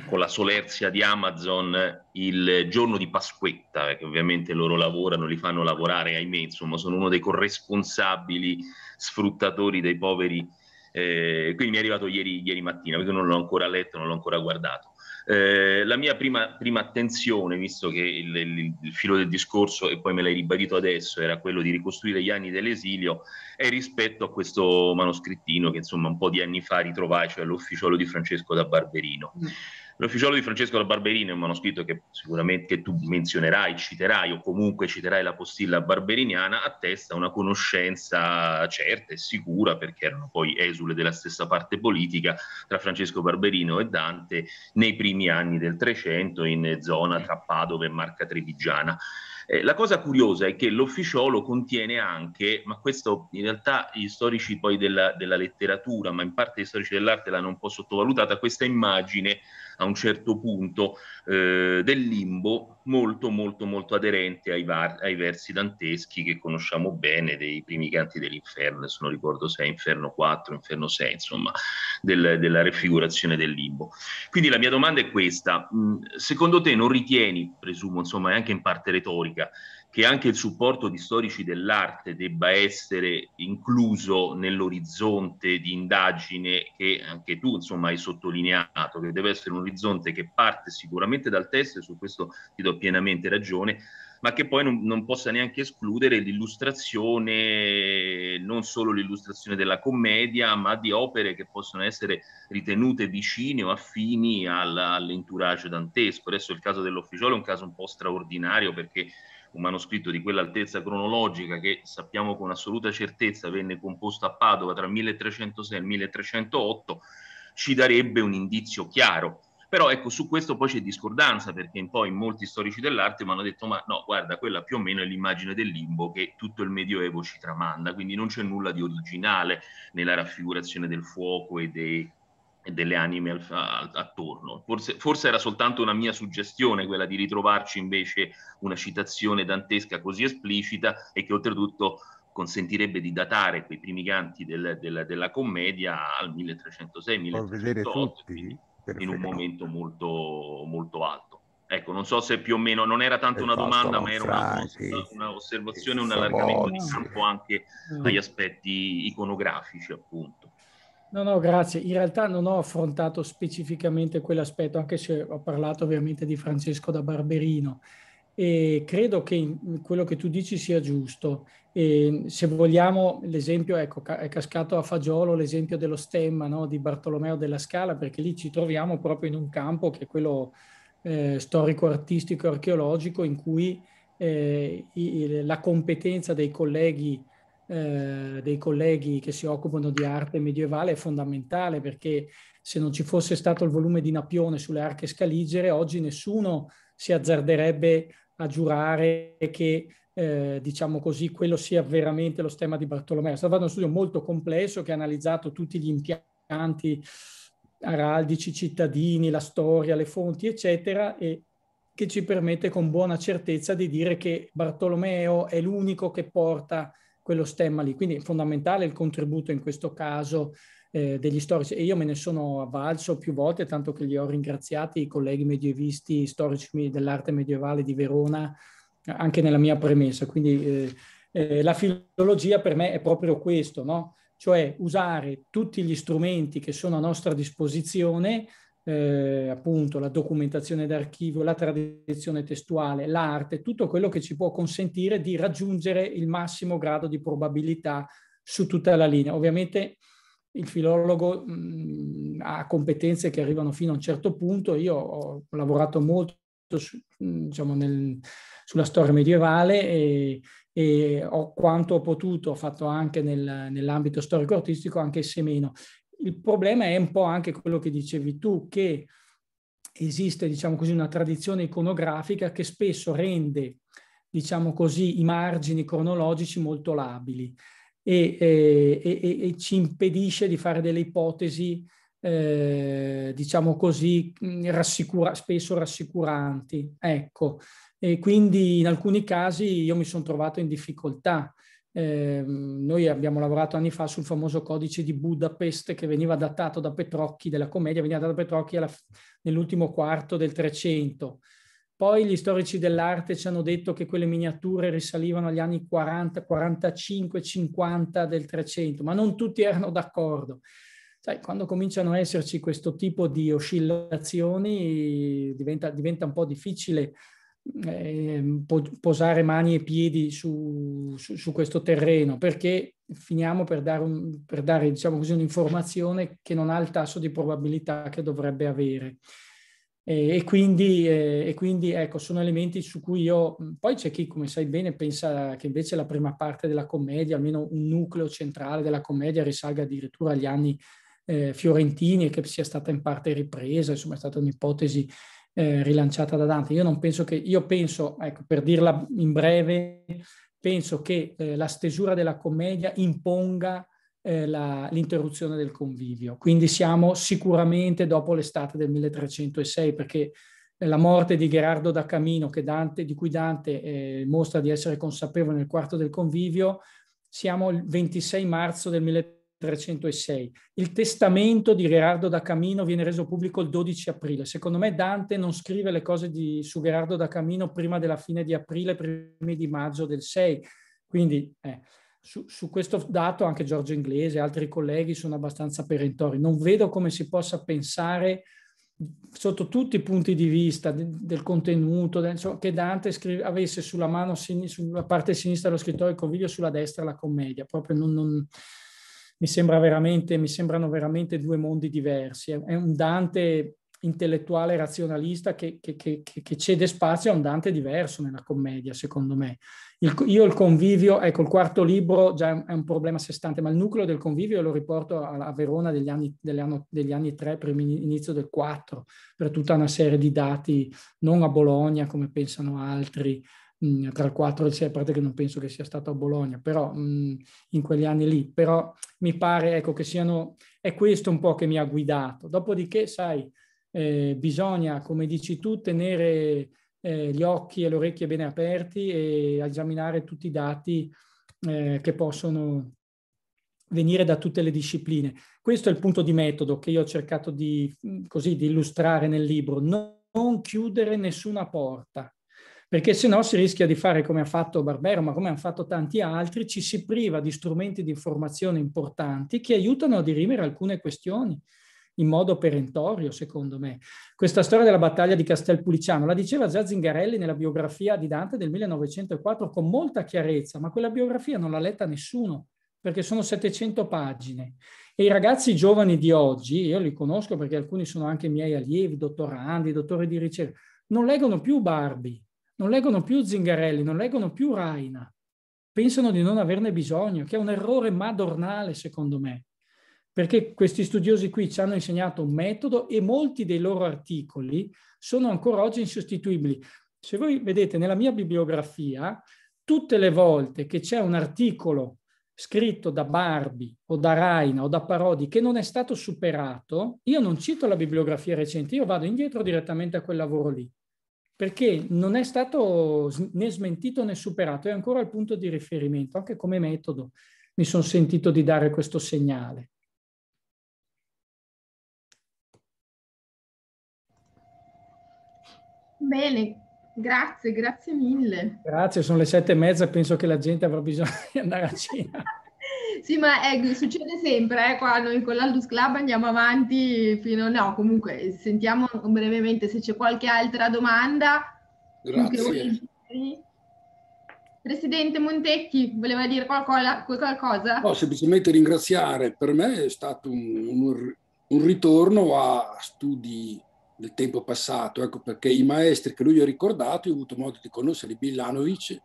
Speaker 4: con la solerzia di Amazon il giorno di Pasquetta, perché eh, ovviamente loro lavorano, li fanno lavorare, ahimè, insomma, sono uno dei corresponsabili sfruttatori dei poveri. Eh, quindi mi è arrivato ieri, ieri mattina, perché non l'ho ancora letto, non l'ho ancora guardato. Eh, la mia prima, prima, attenzione, visto che il, il, il, filo del discorso, e poi me l'hai ribadito adesso, era quello di ricostruire gli anni dell'esilio, è rispetto a questo manoscrittino che insomma un po' di anni fa ritrovai, cioè l'ufficiolo di Francesco da Barberino. Mm. L'ufficiale di Francesco da Barberini è un manoscritto che sicuramente tu menzionerai, citerai o comunque citerai la postilla barberiniana, attesta una conoscenza certa e sicura, perché erano poi esule della stessa parte politica, tra Francesco Barberino e Dante nei primi anni del Trecento in zona tra Padova e Marca Trevigiana. Eh, la cosa curiosa è che l'ufficiolo contiene anche, ma questo in realtà gli storici poi della, della letteratura, ma in parte gli storici dell'arte l'hanno un po' sottovalutata, questa immagine a un certo punto eh, del limbo molto molto molto aderente ai, var- ai, versi danteschi che conosciamo bene dei primi canti dell'inferno, se non ricordo se è Inferno 4, Inferno 6, insomma, del, della raffigurazione del limbo. Quindi la mia domanda è questa, mm, secondo te non ritieni, presumo insomma è anche in parte retorica, che anche il supporto di storici dell'arte debba essere incluso nell'orizzonte di indagine che anche tu insomma hai sottolineato, che deve essere un orizzonte che parte sicuramente dal testo e su questo ti do pienamente ragione, ma che poi non, non, possa neanche escludere l'illustrazione, non solo l'illustrazione della commedia, ma di opere che possono essere ritenute vicine o affini al, all'entourage dantesco. Adesso il caso dell'Officiale è un caso un po' straordinario perché un manoscritto di quell'altezza cronologica che sappiamo con assoluta certezza venne composto a Padova tra 1306 e 1308, ci darebbe un indizio chiaro. Però ecco, su questo poi c'è discordanza, perché poi molti storici dell'arte mi hanno detto, ma no, guarda, quella più o meno è l'immagine del limbo che tutto il Medioevo ci tramanda, quindi non c'è nulla di originale nella raffigurazione del fuoco e dei, e delle anime al, al, attorno. Forse, forse, era soltanto una mia suggestione quella di ritrovarci invece una citazione dantesca così esplicita e che oltretutto consentirebbe di datare quei primi canti del, del, della commedia al 1306-1308, in un momento molto, molto alto. Ecco, non so se più o meno, non era tanto una domanda, ma era un'osservazione, una un allargamento di campo anche agli aspetti iconografici, appunto.
Speaker 2: No, no, grazie. In realtà non ho affrontato specificamente quell'aspetto, anche se ho parlato ovviamente di Francesco da Barberino. E credo che quello che tu dici sia giusto. E se vogliamo, l'esempio, ecco, è cascato a fagiolo l'esempio dello stemma no, di Bartolomeo della Scala, perché lì ci troviamo proprio in un campo che è quello eh, storico, artistico, archeologico, in cui eh, i, la competenza dei colleghi eh, dei colleghi che si occupano di arte medievale è fondamentale perché se non ci fosse stato il volume di Napione sulle arche scaligere, oggi nessuno si azzarderebbe a giurare che eh, diciamo così, quello sia veramente lo stemma di Bartolomeo. È stato fatto uno studio molto complesso che ha analizzato tutti gli impianti araldici, cittadini, la storia, le fonti, eccetera, e che ci permette con buona certezza di dire che Bartolomeo è l'unico che porta quello stemma lì. Quindi è fondamentale il contributo in questo caso eh, degli storici e io me ne sono avvalso più volte, tanto che li ho ringraziati i colleghi medievisti, storici dell'arte medievale di Verona, anche nella mia premessa. Quindi eh, eh, la filologia per me è proprio questo, no? cioè usare tutti gli strumenti che sono a nostra disposizione eh, appunto la documentazione d'archivio, la tradizione testuale, l'arte, tutto quello che ci può consentire di raggiungere il massimo grado di probabilità su tutta la linea. Ovviamente il filologo mh, mm, ha competenze che arrivano fino a un certo punto, io ho lavorato molto su, mm, diciamo, nel, sulla storia medievale e, e ho quanto ho potuto, ho fatto anche nel, nell'ambito storico-artistico, anche se meno il problema è un po' anche quello che dicevi tu, che esiste, diciamo così, una tradizione iconografica che spesso rende, diciamo così, i margini cronologici molto labili e, eh, e, e, e ci impedisce di fare delle ipotesi, eh, diciamo così, mm, rassicura, spesso rassicuranti. Ecco, e quindi in alcuni casi io mi sono trovato in difficoltà Ehm, noi abbiamo lavorato anni fa sul famoso codice di Budapest che veniva adattato da Petrocchi della commedia, veniva adattato da Petrocchi alla, nell'ultimo quarto del Trecento. Poi gli storici dell'arte ci hanno detto che quelle miniature risalivano agli anni 40, 45, 50 del Trecento, ma non tutti erano d'accordo. Sai, quando cominciano a esserci questo tipo di oscillazioni diventa, diventa un po' difficile eh, posare mani e piedi su, su, su, questo terreno, perché finiamo per dare, un, per dare diciamo così, un'informazione che non ha il tasso di probabilità che dovrebbe avere. E, quindi, eh, e, quindi, ecco, sono elementi su cui io... Poi c'è chi, come sai bene, pensa che invece la prima parte della commedia, almeno un nucleo centrale della commedia, risalga addirittura agli anni eh, fiorentini e che sia stata in parte ripresa, insomma è stata un'ipotesi eh, rilanciata da Dante. Io non penso che, io penso, ecco, per dirla in breve, penso che eh, la stesura della commedia imponga eh, la, l'interruzione del convivio. Quindi siamo sicuramente dopo l'estate del 1306, perché eh, la morte di Gerardo da Camino, Dante, di cui Dante eh, mostra di essere consapevole nel quarto del convivio, siamo il 26 marzo del 1306 306. Il testamento di Gerardo da Camino viene reso pubblico il 12 aprile. Secondo me Dante non scrive le cose di, su Gerardo da Camino prima della fine di aprile, prima di maggio del 6. Quindi eh, su, su, questo dato anche Giorgio Inglese e altri colleghi sono abbastanza perentori. Non vedo come si possa pensare sotto tutti i punti di vista de, del contenuto, de, insomma, che Dante scrive, avesse sulla, mano, sin, sulla parte sinistra lo scrittoio e Conviglio sulla destra la commedia. Proprio non, non mi, sembra veramente, mi sembrano veramente due mondi diversi. È un Dante intellettuale razionalista che, che, che, che, cede spazio a un Dante diverso nella commedia, secondo me. Il, io il convivio, ecco, il quarto libro già è un problema a sé stante, ma il nucleo del convivio lo riporto a, a Verona degli anni, anno, degli anni 3, primi, inizio del 4, per tutta una serie di dati, non a Bologna come pensano altri, mh, mm, tra il 4 e il 6, a parte che non penso che sia stato a Bologna, però mh, mm, in quegli anni lì, però mi pare ecco, che siano, è questo un po' che mi ha guidato. Dopodiché, sai, eh, bisogna, come dici tu, tenere eh, gli occhi e le orecchie bene aperti e esaminare tutti i dati eh, che possono venire da tutte le discipline. Questo è il punto di metodo che io ho cercato di, mm, così, di illustrare nel libro. Non, non chiudere nessuna porta perché se no si rischia di fare come ha fatto Barbero, ma come hanno fatto tanti altri, ci si priva di strumenti di informazione importanti che aiutano a dirimere alcune questioni in modo perentorio, secondo me. Questa storia della battaglia di Castelpuliciano la diceva già Zingarelli nella biografia di Dante del 1904 con molta chiarezza, ma quella biografia non l'ha letta nessuno, perché sono 700 pagine. E i ragazzi giovani di oggi, io li conosco perché alcuni sono anche miei allievi, dottorandi, dottori di ricerca, non leggono più Barbie, non leggono più Zingarelli, non leggono più Raina, pensano di non averne bisogno, che è un errore madornale secondo me, perché questi studiosi qui ci hanno insegnato un metodo e molti dei loro articoli sono ancora oggi insostituibili. Se voi vedete nella mia bibliografia, tutte le volte che c'è un articolo scritto da Barbi o da Raina o da Parodi che non è stato superato, io non cito la bibliografia recente, io vado indietro direttamente a quel lavoro lì perché non è stato né smentito né superato, è ancora il punto di riferimento, anche come metodo mi sono sentito di dare questo segnale.
Speaker 1: Bene, grazie, grazie mille.
Speaker 2: Grazie, sono le sette e mezza, penso che la gente avrà bisogno di andare a
Speaker 1: cena. sì, ma è, eh, succede sempre, eh, qua noi con l'Aldus Club andiamo avanti fino... No, comunque, sentiamo brevemente se c'è qualche altra domanda. Grazie. Presidente Montecchi, voleva dire qualcosa? qualcosa? No,
Speaker 5: semplicemente ringraziare. Per me è stato un, un, un ritorno a studi del tempo passato, ecco perché i maestri che lui ha ricordato, io ho avuto modo di conoscere Billanovic,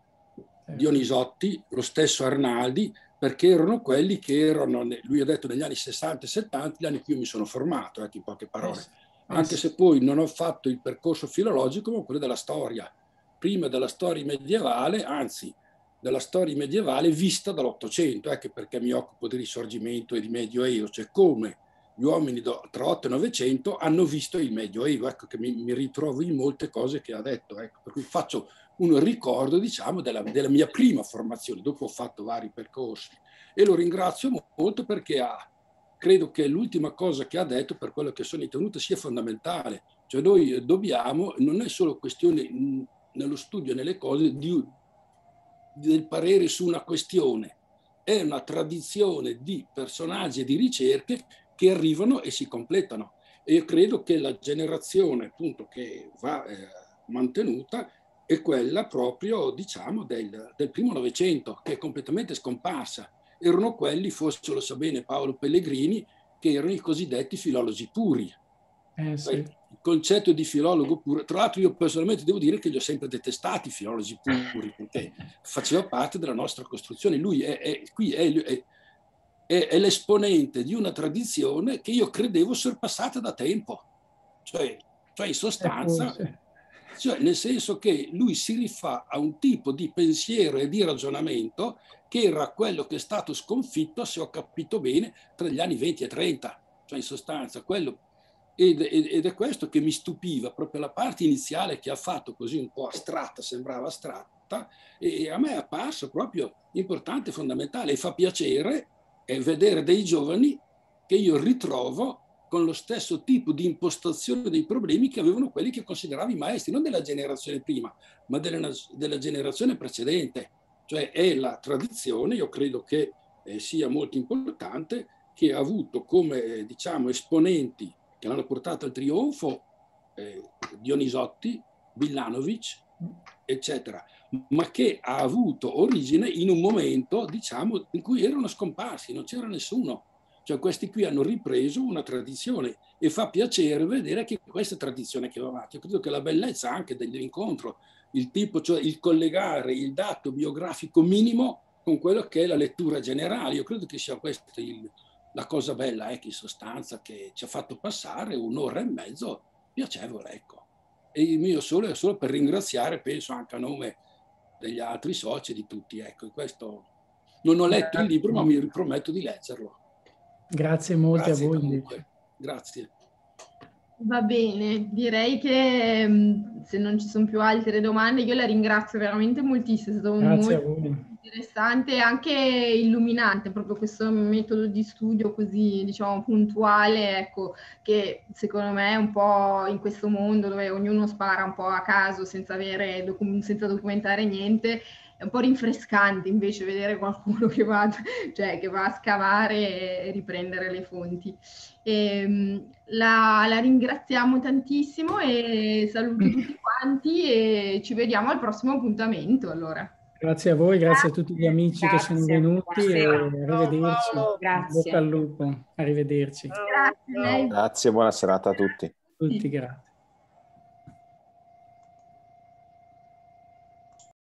Speaker 5: Dionisotti, lo stesso Arnaldi, perché erano quelli che erano, lui ha detto, negli anni 60 e 70, gli anni in cui io mi sono formato, ecco eh, in poche parole. Eh eh Anche se poi non ho fatto il percorso filologico, ma quello della storia, prima della storia medievale, anzi della storia medievale vista dall'Ottocento, ecco perché mi occupo di risorgimento e di medioevo, cioè come gli uomini tra 8 e 900 hanno visto il medioevo, ecco che mi, mi ritrovo in molte cose che ha detto, ecco, per cui faccio un ricordo diciamo, della, della, mia prima formazione, dopo ho fatto vari percorsi e lo ringrazio molto perché ha, credo che l'ultima cosa che ha detto per quello che sono ritenuto sia fondamentale, cioè noi dobbiamo, non è solo questione nello studio, nelle cose, di, del parere su una questione, è una tradizione di personaggi e di ricerche che arrivano e si completano. E io credo che la generazione appunto che va eh, mantenuta è quella proprio diciamo, del, del primo Novecento, che è completamente scomparsa. Erano quelli, forse lo sa bene Paolo Pellegrini, che erano i cosiddetti filologi puri.
Speaker 2: Eh, cioè, sì. Il
Speaker 5: concetto di filologo puro, tra l'altro io personalmente devo dire che li ho sempre detestati i filologi puri, perché faceva parte della nostra costruzione. Lui è, è, qui è, è è, l'esponente di una tradizione che io credevo sorpassata da tempo. Cioè, cioè in sostanza, eh, cioè, nel senso che lui si rifà a un tipo di pensiero e di ragionamento che era quello che è stato sconfitto, se ho capito bene, tra gli anni 20 e 30, cioè in sostanza quello. Ed, ed, ed è questo che mi stupiva, proprio la parte iniziale che ha fatto così un po' astratta, sembrava astratta, e, e a me è apparso proprio importante, fondamentale, e fa piacere vedere dei giovani che io ritrovo con lo stesso tipo di impostazione dei problemi che avevano quelli che consideravi maestri, non della generazione prima, ma della, della generazione precedente. Cioè è la tradizione, io credo che eh, sia molto importante, che ha avuto come eh, diciamo, esponenti che l'hanno portato al trionfo eh, Dionisotti, Villanovic, eccetera, ma che ha avuto origine in un momento diciamo, in cui erano scomparsi, non c'era nessuno cioè questi qui hanno ripreso una tradizione e fa piacere vedere che questa tradizione che va avanti. Io credo che la bellezza anche dell'incontro, il tipo, cioè il collegare il dato biografico minimo con quello che è la lettura generale, io credo che sia questa il, la cosa bella, ecco, in sostanza, che ci ha fatto passare un'ora e mezzo piacevole, ecco. E il mio solo è solo per ringraziare, penso anche a nome degli altri soci, di tutti, ecco, questo non ho letto il libro, ma mi riprometto di leggerlo. Grazie molte Grazie a voi. Comunque. Grazie.
Speaker 1: Va bene, direi che mm, se non ci sono più altre domande, io la ringrazio veramente moltissimo, è stato Grazie molto interessante e anche illuminante proprio questo metodo di studio così diciamo puntuale, ecco, che secondo me è un po' in questo mondo dove ognuno spara un po' a caso senza, avere, senza documentare niente, è un po' rinfrescante invece vedere qualcuno che va, cioè, che va a scavare e riprendere le fonti. E, ehm, la, la, ringraziamo tantissimo e saluto tutti quanti e ci vediamo al prossimo appuntamento allora.
Speaker 2: Grazie a voi, grazie a tutti gli amici grazie, che sono venuti grazie. e arrivederci. grazie. Bocca al lupo, arrivederci. Grazie,
Speaker 4: grazie, buona serata a tutti.
Speaker 2: Tutti grazie.